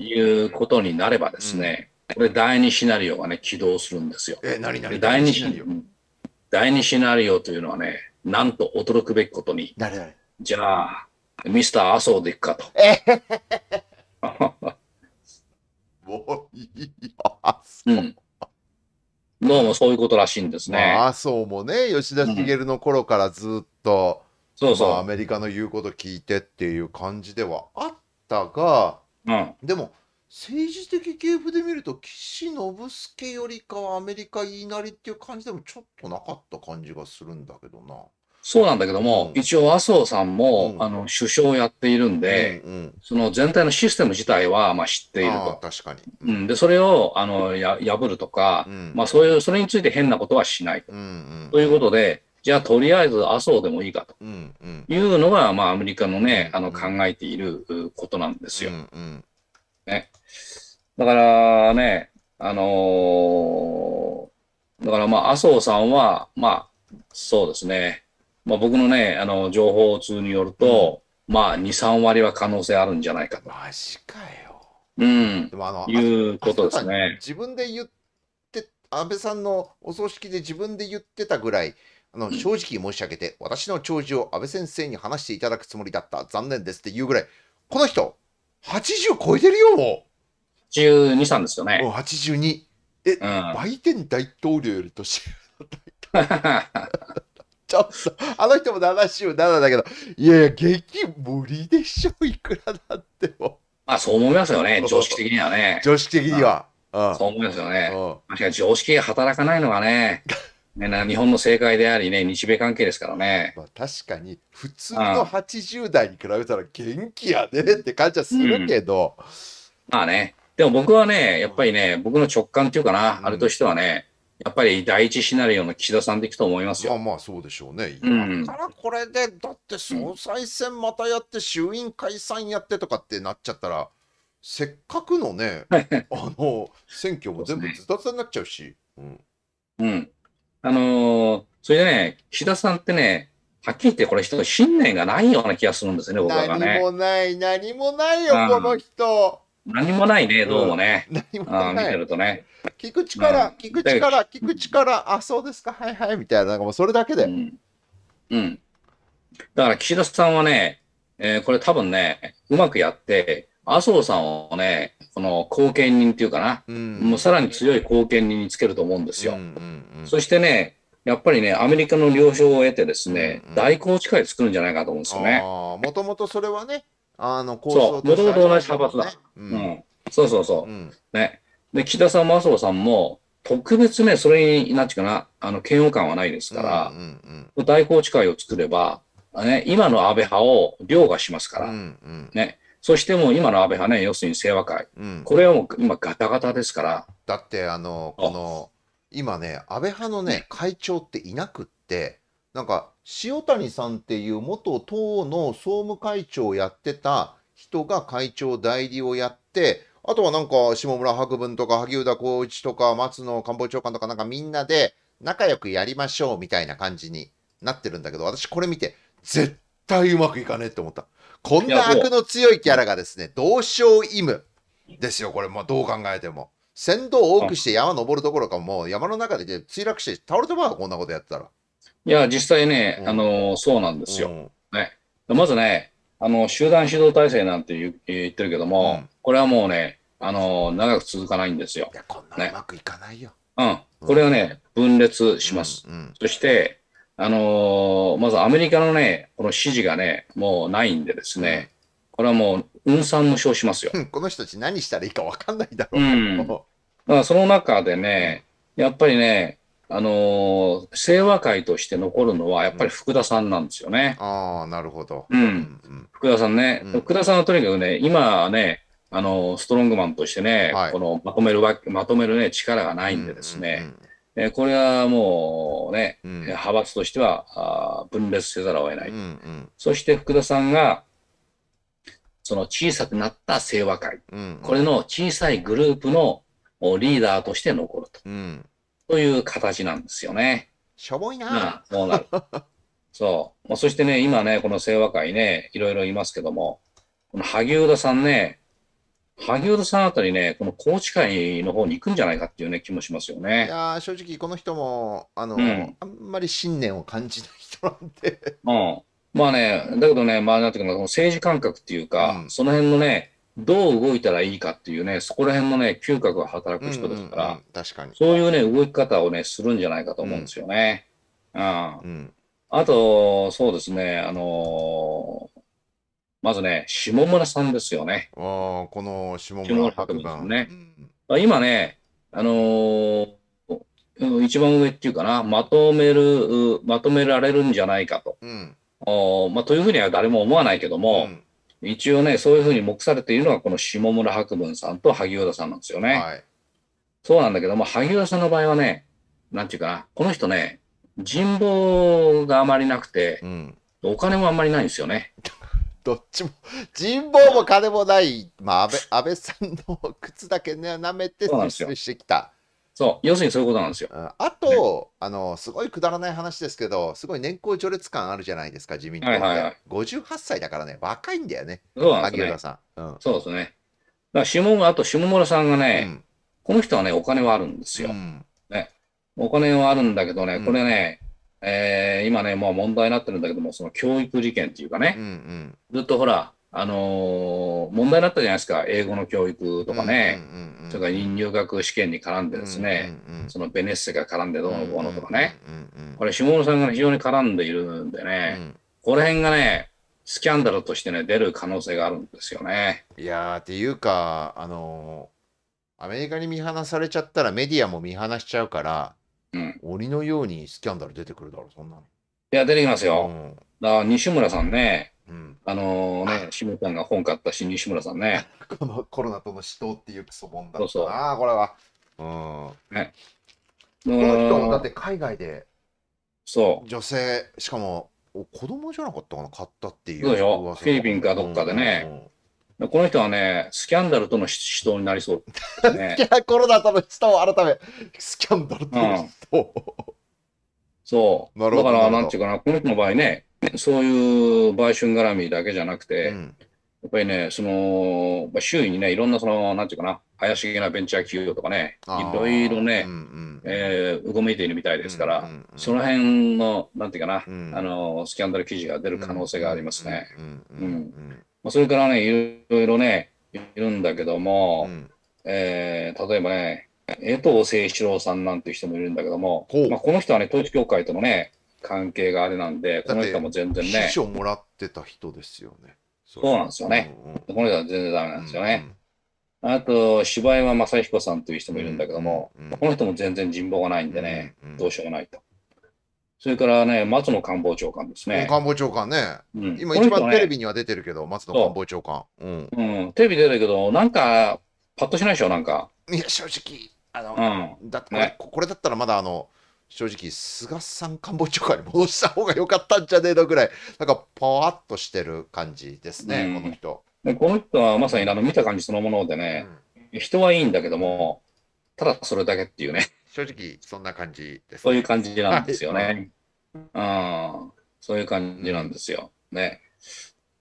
いうことになればですね、これ第2シナリオがね、起動するんですよ。え、何々第2シナリオ第二シナリオというのはね、なんと驚くべきことに、じゃあ、ミスター麻生でいくかと。もういいうんどうもそういうことらしいんですね。麻生もね、吉田茂の頃からずっと、うん、そうそう、まあ、アメリカの言うこと聞いてっていう感じではあったが、うん、でも、政治的系譜で見ると、岸信介よりかはアメリカ言いなりっていう感じでもちょっとなかった感じがするんだけどな。そうなんだけども、うん、一応麻生さんも、うん、あの首相をやっているんで、うんうん、その全体のシステム自体はまあ知っていると。確かに、うん、でそれをあのや破るとか、まあ、そういうそれについて変なことはしないと。ということで、じゃあとりあえず麻生でもいいかというのが、まあ、アメリカの,、ね、あの考えていることなんですよ。ね、だからね、あのー、だからまあ麻生さんは、まあ、そうですね。まあ、僕のね、あの、情報通によると、うん、まあ、2、3割は可能性あるんじゃないかと。マジかよ。うん。でもあの、いうことですね。自分で言って、安倍さんのお葬式で自分で言ってたぐらい、あの、正直申し上げて、うん、私の弔辞を安倍先生に話していただくつもりだった。残念ですっていうぐらい、この人、80超えてるよ、もう。1 2 3ですよね。82。え、うん、バイデン大統領より年。ちょっと、あの人も77だけど、いやいや、激無理でしょ、いくらだっても。まあそう思いますよね、常識的にはね。常識的には。あそう思いますよね。確かに常識が働かないのがね、ね日本の政界でありね、日米関係ですからね。まあ、確かに、普通の80代に比べたら元気やねって感じはするけど。うん、まあね、でも僕はね、やっぱりね、僕の直感っていうかな、うん、あれとしてはね、やっぱり第一シナリオの岸田さんでいくと思いますよ。まあまあそうでしょうね。だからこれで、だって総裁選またやって、衆院解散やってとかってなっちゃったら、せっかくのね、あの選挙も全部ずたずたになっちゃうし。うん、うん、あのー、それでね、岸田さんってね、はっきり言ってこれ人信念がないような気がするんですよね、僕はね。何もない、何もないよ、この人。何もないね、どうもね。何もない。見てるとね。聞く力、聞く力、聞く力、あ、そうですか、はいはい、みたいな、なんかもうそれだけで。うん。うん、だから岸田さんはね、えー、これ多分ね、うまくやって、麻生さんをね、この後見人っていうかな、うん、もうさらに強い後見人につけると思うんですよ。うんそしてね、やっぱりね、アメリカの了承を得てですね、うんうん、外交地会作るんじゃないかと思うんですよね。もともとそれはね、あのこそう、もともと同じ派閥だ。うん。そうそうそう、ね。で、岸田さんも麻生さんも、特別ね、それに、なんちゅうかな、あの、嫌悪感はないですから、うん大宏池会を作れば、ね、今の安倍派を凌駕しますから、うんね。そしてもう今の安倍派ね、要するに清和会、うん、これはもう今、ガタガタですから。だって、あの、この、今ね、安倍派のね、会長っていなくって、なんか、塩谷さんっていう元党の総務会長をやってた人が会長代理をやって、あとはなんか下村博文とか萩生田光一とか松野官房長官とかなんかみんなで仲良くやりましょうみたいな感じになってるんだけど、私これ見て絶対うまくいかねえって思った。こんな悪の強いキャラがですね、同性異無ですよ、これ、まあ、どう考えても。船頭を多くして山登るどころか、もう山の中で墜落して倒れてまうこんなことやってたら。いや、実際ね、あの、そうなんですよ。ね。まずね、あの、集団指導体制なんて言言ってるけども、これはもうね、あの、長く続かないんですよ。いや、こんなうまくいかないよ。うん。これはね、分裂します。そして、あのまずアメリカのね、この支持がね、もうないんでですね、これはもう、うんさん無償しますよ。この人たち何したらいいか分かんないだろう、うん、だからその中でね、やっぱりね、あの清和会として残るのはやっぱり福田さんなんですよね。うん、ああなるほど、うん、福田さんね、うん、福田さんはとにかくね今ねあのストロングマンとしてね、はい、このまとめるまとめる、ね、力がないんでですね、うんうん、これはもうね、派閥としてはあ分裂せざるを得ない、うんうん、そして福田さんがその小さくなった清和会、うんうん、これの小さいグループのリーダーとして残ると。うんという形なんですよね。しょぼいな。そうなる。そう。まあ、そしてね、今ね、この清和会ね、いろいろいますけども、この萩生田さんね、萩生田さんあたりね、この宏池会の方に行くんじゃないかっていうね、気もしますよね。いや正直、この人も、あの、うん、あんまり信念を感じない人なんで。うん。まあね、だけどね、まあ、なんていうか政治感覚っていうか、うん、その辺のね、どう動いたらいいかっていうね、そこら辺のね、嗅覚が働く人ですから、うんうんうん、確かに。そういうね、動き方をね、するんじゃないかと思うんですよね。うん。うん、あと、そうですね、あのー、まずね、下村さんですよね。ああ、この下村ね、うん、今ね、あのー、一番上っていうかな、まとめる、まとめられるんじゃないかと。うん、おまあ、というふうには誰も思わないけども、うん一応ね、そういうふうに目されているのが、この下村博文さんと萩生田さんなんですよね。はい、そうなんだけども、萩生田さんの場合はね、なんていうかな、この人ね、人望があまりなくて、うん、お金もあんまりないんですよね。どっちも、人望も金もない、まあ、安倍安倍さんの靴だけね、舐めて、そうなんですよ。してきた。そう、要するにそういうことなんですよ。あと、あの、すごいくだらない話ですけど、すごい年功序列感あるじゃないですか、自民党っはいはいはい、58歳だからね、若いんだよね、そうなんですね。さん。うん、そうですね。だから下あと下村さんがね、うん、この人はね、お金はあるんですよ。うん、ね、お金はあるんだけどね、これね、えー、今ね、もう問題になってるんだけども、その教育事件っていうかね、うんうん、ずっとほら、あのー、問題になったじゃないですか、英語の教育とかね、それから入学試験に絡んでですね、そのベネッセが絡んでどうのこうのとかね、これ、下野さんが非常に絡んでいるんでね、この辺がね、スキャンダルとしてね、出る可能性があるんですよね。いやっていうか、あのー、アメリカに見放されちゃったらメディアも見放しちゃうから、うん、鬼のようにスキャンダル出てくるだろう、そんなの。いや、出てきますよ。うん、だから西村さんね、あのね、志村さんが本買った新西村さんね。このコロナとの死闘っていうクソ本だったな、これは。うん。ね。この人もだって海外で、そう。女性、しかも、子供じゃなかったかな、買ったっていう。そうよ。フィリピンかどっかでね。うんうんこの人はね、スキャンダルとの死闘になりそう、ね。コロナとの死闘を改め、スキャンダルとの死闘、うん、そう。だから、なんていうかな、この人の場合ね、そういう売春絡みだけじゃなくて、うん、やっぱりね、その、まあ、周囲にね、いろんなその、なんていうかな、怪しげなベンチャー企業とかね、いろいろね、うえごめいているみたいですから、うんうんうん、その辺の、なんていうかな、うん、あの、スキャンダル記事が出る可能性がありますね。それからね、いろいろね、いるんだけども、うん、えー、例えばね、江藤誠一郎さんなんていう人もいるんだけども、まあ、この人はね、統一教会とのね、関係があれなんで、この人も全然ね。師匠もらってた人ですよね。そうなんですよね。うんうん、この人は全然ダメなんですよね。うんうん、あと、柴山正彦さんという人もいるんだけども、うんうん、この人も全然人望がないんでね、うんうん、どうしようもないと。それからね、松野官房長官ですね。官房長官ね。うん、今一番テレビには出てるけど、ね、松野官房長官、うん。うん。テレビ出てるけど、なんか、パッとしないでしょ、なんか。いや、正直、あの、うん、だってね、これだったらまだあの、正直、菅さん官房長官に戻した方が良かったんじゃねえのぐらい、なんか、ぱわっとしてる感じですね、うん、この人。でこの人はまさにあの見た感じそのものでね、うん、人はいいんだけども、ただそれだけっていうね。正直、そんな感じです、ね、そういう感じなんですよね。はい、うん、そういう感じなんですよ。ね。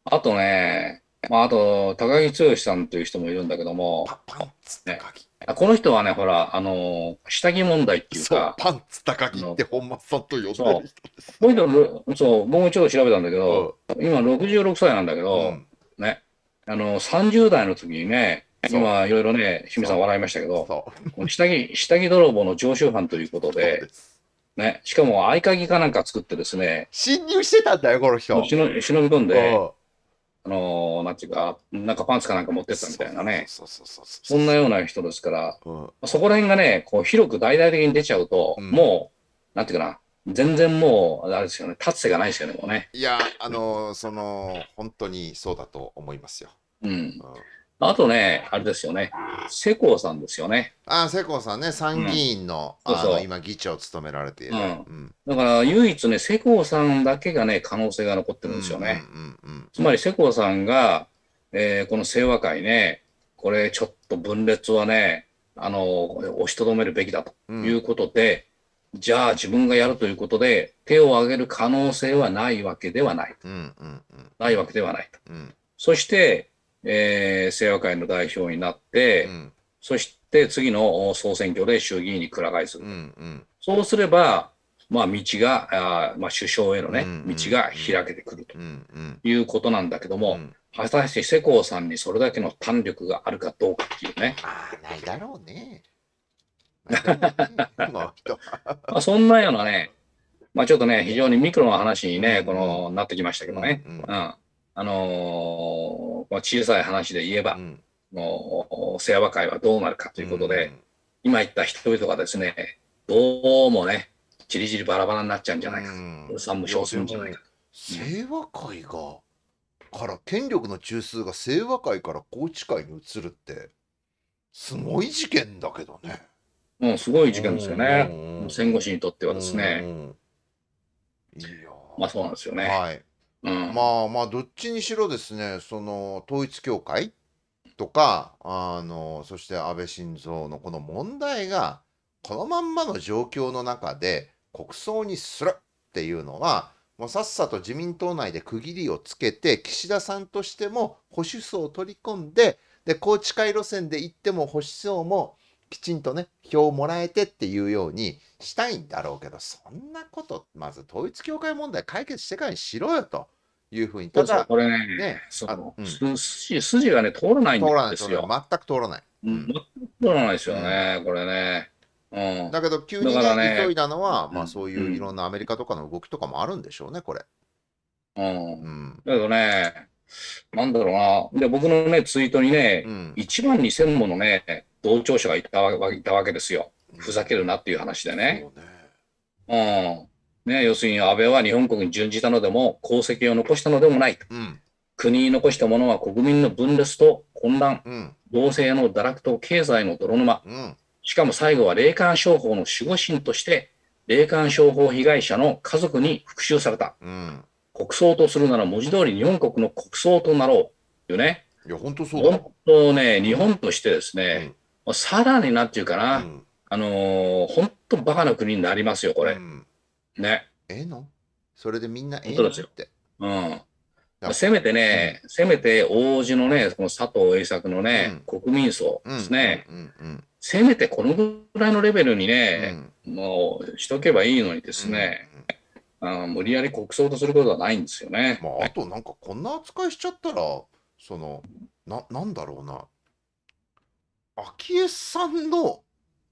あとね、まあ、あと、高木剛さんという人もいるんだけども、パンツ高木、ね、この人はね、ほら、あの下着問題っていうか、うパンツ高木って本間さんと呼んでる人です。人、そう、僕もちょっと調べたんだけど、うん、今66歳なんだけど、うん、ね、あの、30代の時にね、今、いろいろね、清水さん笑いましたけど、下着、下着泥棒の常習犯ということで、ね、しかも合鍵かなんか作ってですね、侵入してたんだよ、この人。忍び込んで、あのー、なんていうか、なんかパンツかなんか持ってったみたいなね、そんなような人ですから、うん、そこら辺がね、こう広く大々的に出ちゃうと、うん、もう、なんていうかな、全然もう、あれですよね、立つ瀬がないですよね、もうね。いや、あのー、その、本当にそうだと思いますよ。うん、うん、あとね、あれですよね、世耕さんですよね。ああ、世耕さんね、参議院のうん、そうそう今、議長を務められている。うん、だから、唯一ね、世耕さんだけがね、可能性が残ってるんですよね。つまり、世耕さんが、えー、この清和会ね、これ、ちょっと分裂はね、あの押しとどめるべきだということで、うん、じゃあ、自分がやるということで、手を挙げる可能性はないわけではない。うんうんうん、ないわけではないと。そしてえー、清和会の代表になって、うん、そして次の総選挙で衆議院にくら替えする、うんうん、そうすれば、まあ、道があ、まあ、首相への、ね、道が開けてくるということなんだけども、うんうん、果たして世耕さんにそれだけの胆力があるかどうかっていうね。あないだろうね。まあそんなようなね、まあ、ちょっとね、非常にミクロな話にね、このなってきましたけどね。うん、うんあのー、小さい話で言えば、うん、もう世話会はどうなるかということで、うん、今言った人々がですね、どうもね、ちりじりバラバラになっちゃうんじゃないか、うん、産無償するんじゃないか。清和会が、から権力の中枢が清和会から宏池会に移るって、すごい事件だけどね。うん、すごい事件ですよね。戦後史にとってはですね。いまあそうなんですよね。はい。うん、まあまあどっちにしろですねその統一教会とかあのそして安倍晋三のこの問題がこのまんまの状況の中で国葬にするっていうのはもうさっさと自民党内で区切りをつけて岸田さんとしても保守層を取り込んでで宏池会路線で行っても保守層もきちんとね、票をもらえてっていうようにしたいんだろうけど、そんなこと、まず統一教会問題解決してからにしろよというふうに。ただ、これね、ねあの、うん、筋筋がね、通らないんですよ。全く通らない。全く通らないですよね、うん、これね。うん、だけど、急にね、ね急いだのは、まあそういういろんなアメリカとかの動きとかもあるんでしょうね、これ。うん。うん、だけどね、なんだろうな。で、僕のね、ツイートにね、うん、1万2000ものね、同調者がいたわいたわけですよ。ふざけるなっていう話でね。うん、ね、うんね、要するに安倍は日本国に準じたのでも、功績を残したのでもないと。うん、国に残したものは国民の分裂と混乱、同性の堕落と経済の泥沼、しかも最後は霊感商法の守護神として、霊感商法被害者の家族に復讐された。うん国葬とするなら文字通り日本国の国葬となろうというね、いや本当そう本当ね、日本としてですね、うん、さらになんていうかな、うん、あのー、本当バカな国になりますよ、これ。うん、ね。ええのそれでみんなええのって。うん。せめてね、せめて王子のね、この佐藤栄作のね、国民葬ですね、せめてこのぐらいのレベルにね、もうしとけばいいのにですね、うん、無理やり国葬とすることはないんですよね。まあ、あとなんかこんな扱いしちゃったら、そのななんだろうな、昭恵さんの、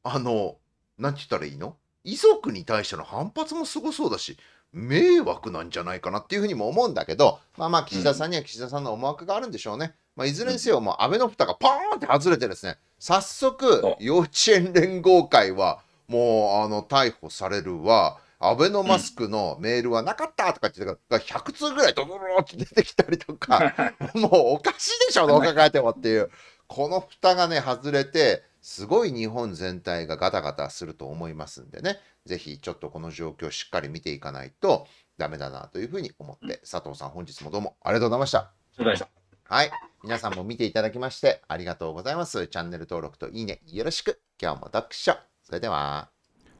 あの、なんて言ったらいいの遺族に対しての反発もすごそうだし、迷惑なんじゃないかなっていうふうにも思うんだけど、まあまあ、岸田さんには岸田さんの思惑があるんでしょうね。うん、まあ、いずれにせよ、もう安倍の蓋がポーンって外れてですね、早速、幼稚園連合会は、もう、あの、逮捕されるわ。アベノマスクのメールはなかったとか言ってたから、100通ぐらいドドロって出てきたりとか、もうおかしいでしょ、どう考えてもっていう。この蓋がね、外れて、すごい日本全体がガタガタすると思いますんでね、ぜひちょっとこの状況をしっかり見ていかないとダメだなというふうに思って、佐藤さん本日もどうもありがとうございました。ありがとうございました。はい。皆さんも見ていただきましてありがとうございます。チャンネル登録といいねよろしく。今日も読書。それでは。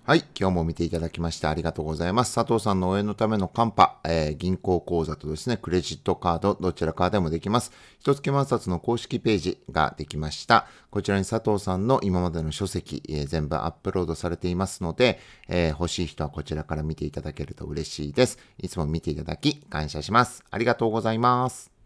はい。今日も見ていただきましてありがとうございます。佐藤さんの応援のためのカンパ、えー、銀行口座とですね、クレジットカード、どちらかでもできます。一月万冊の公式ページができました。こちらに佐藤さんの今までの書籍、えー、全部アップロードされていますので、えー、欲しい人はこちらから見ていただけると嬉しいです。いつも見ていただき感謝します。ありがとうございます。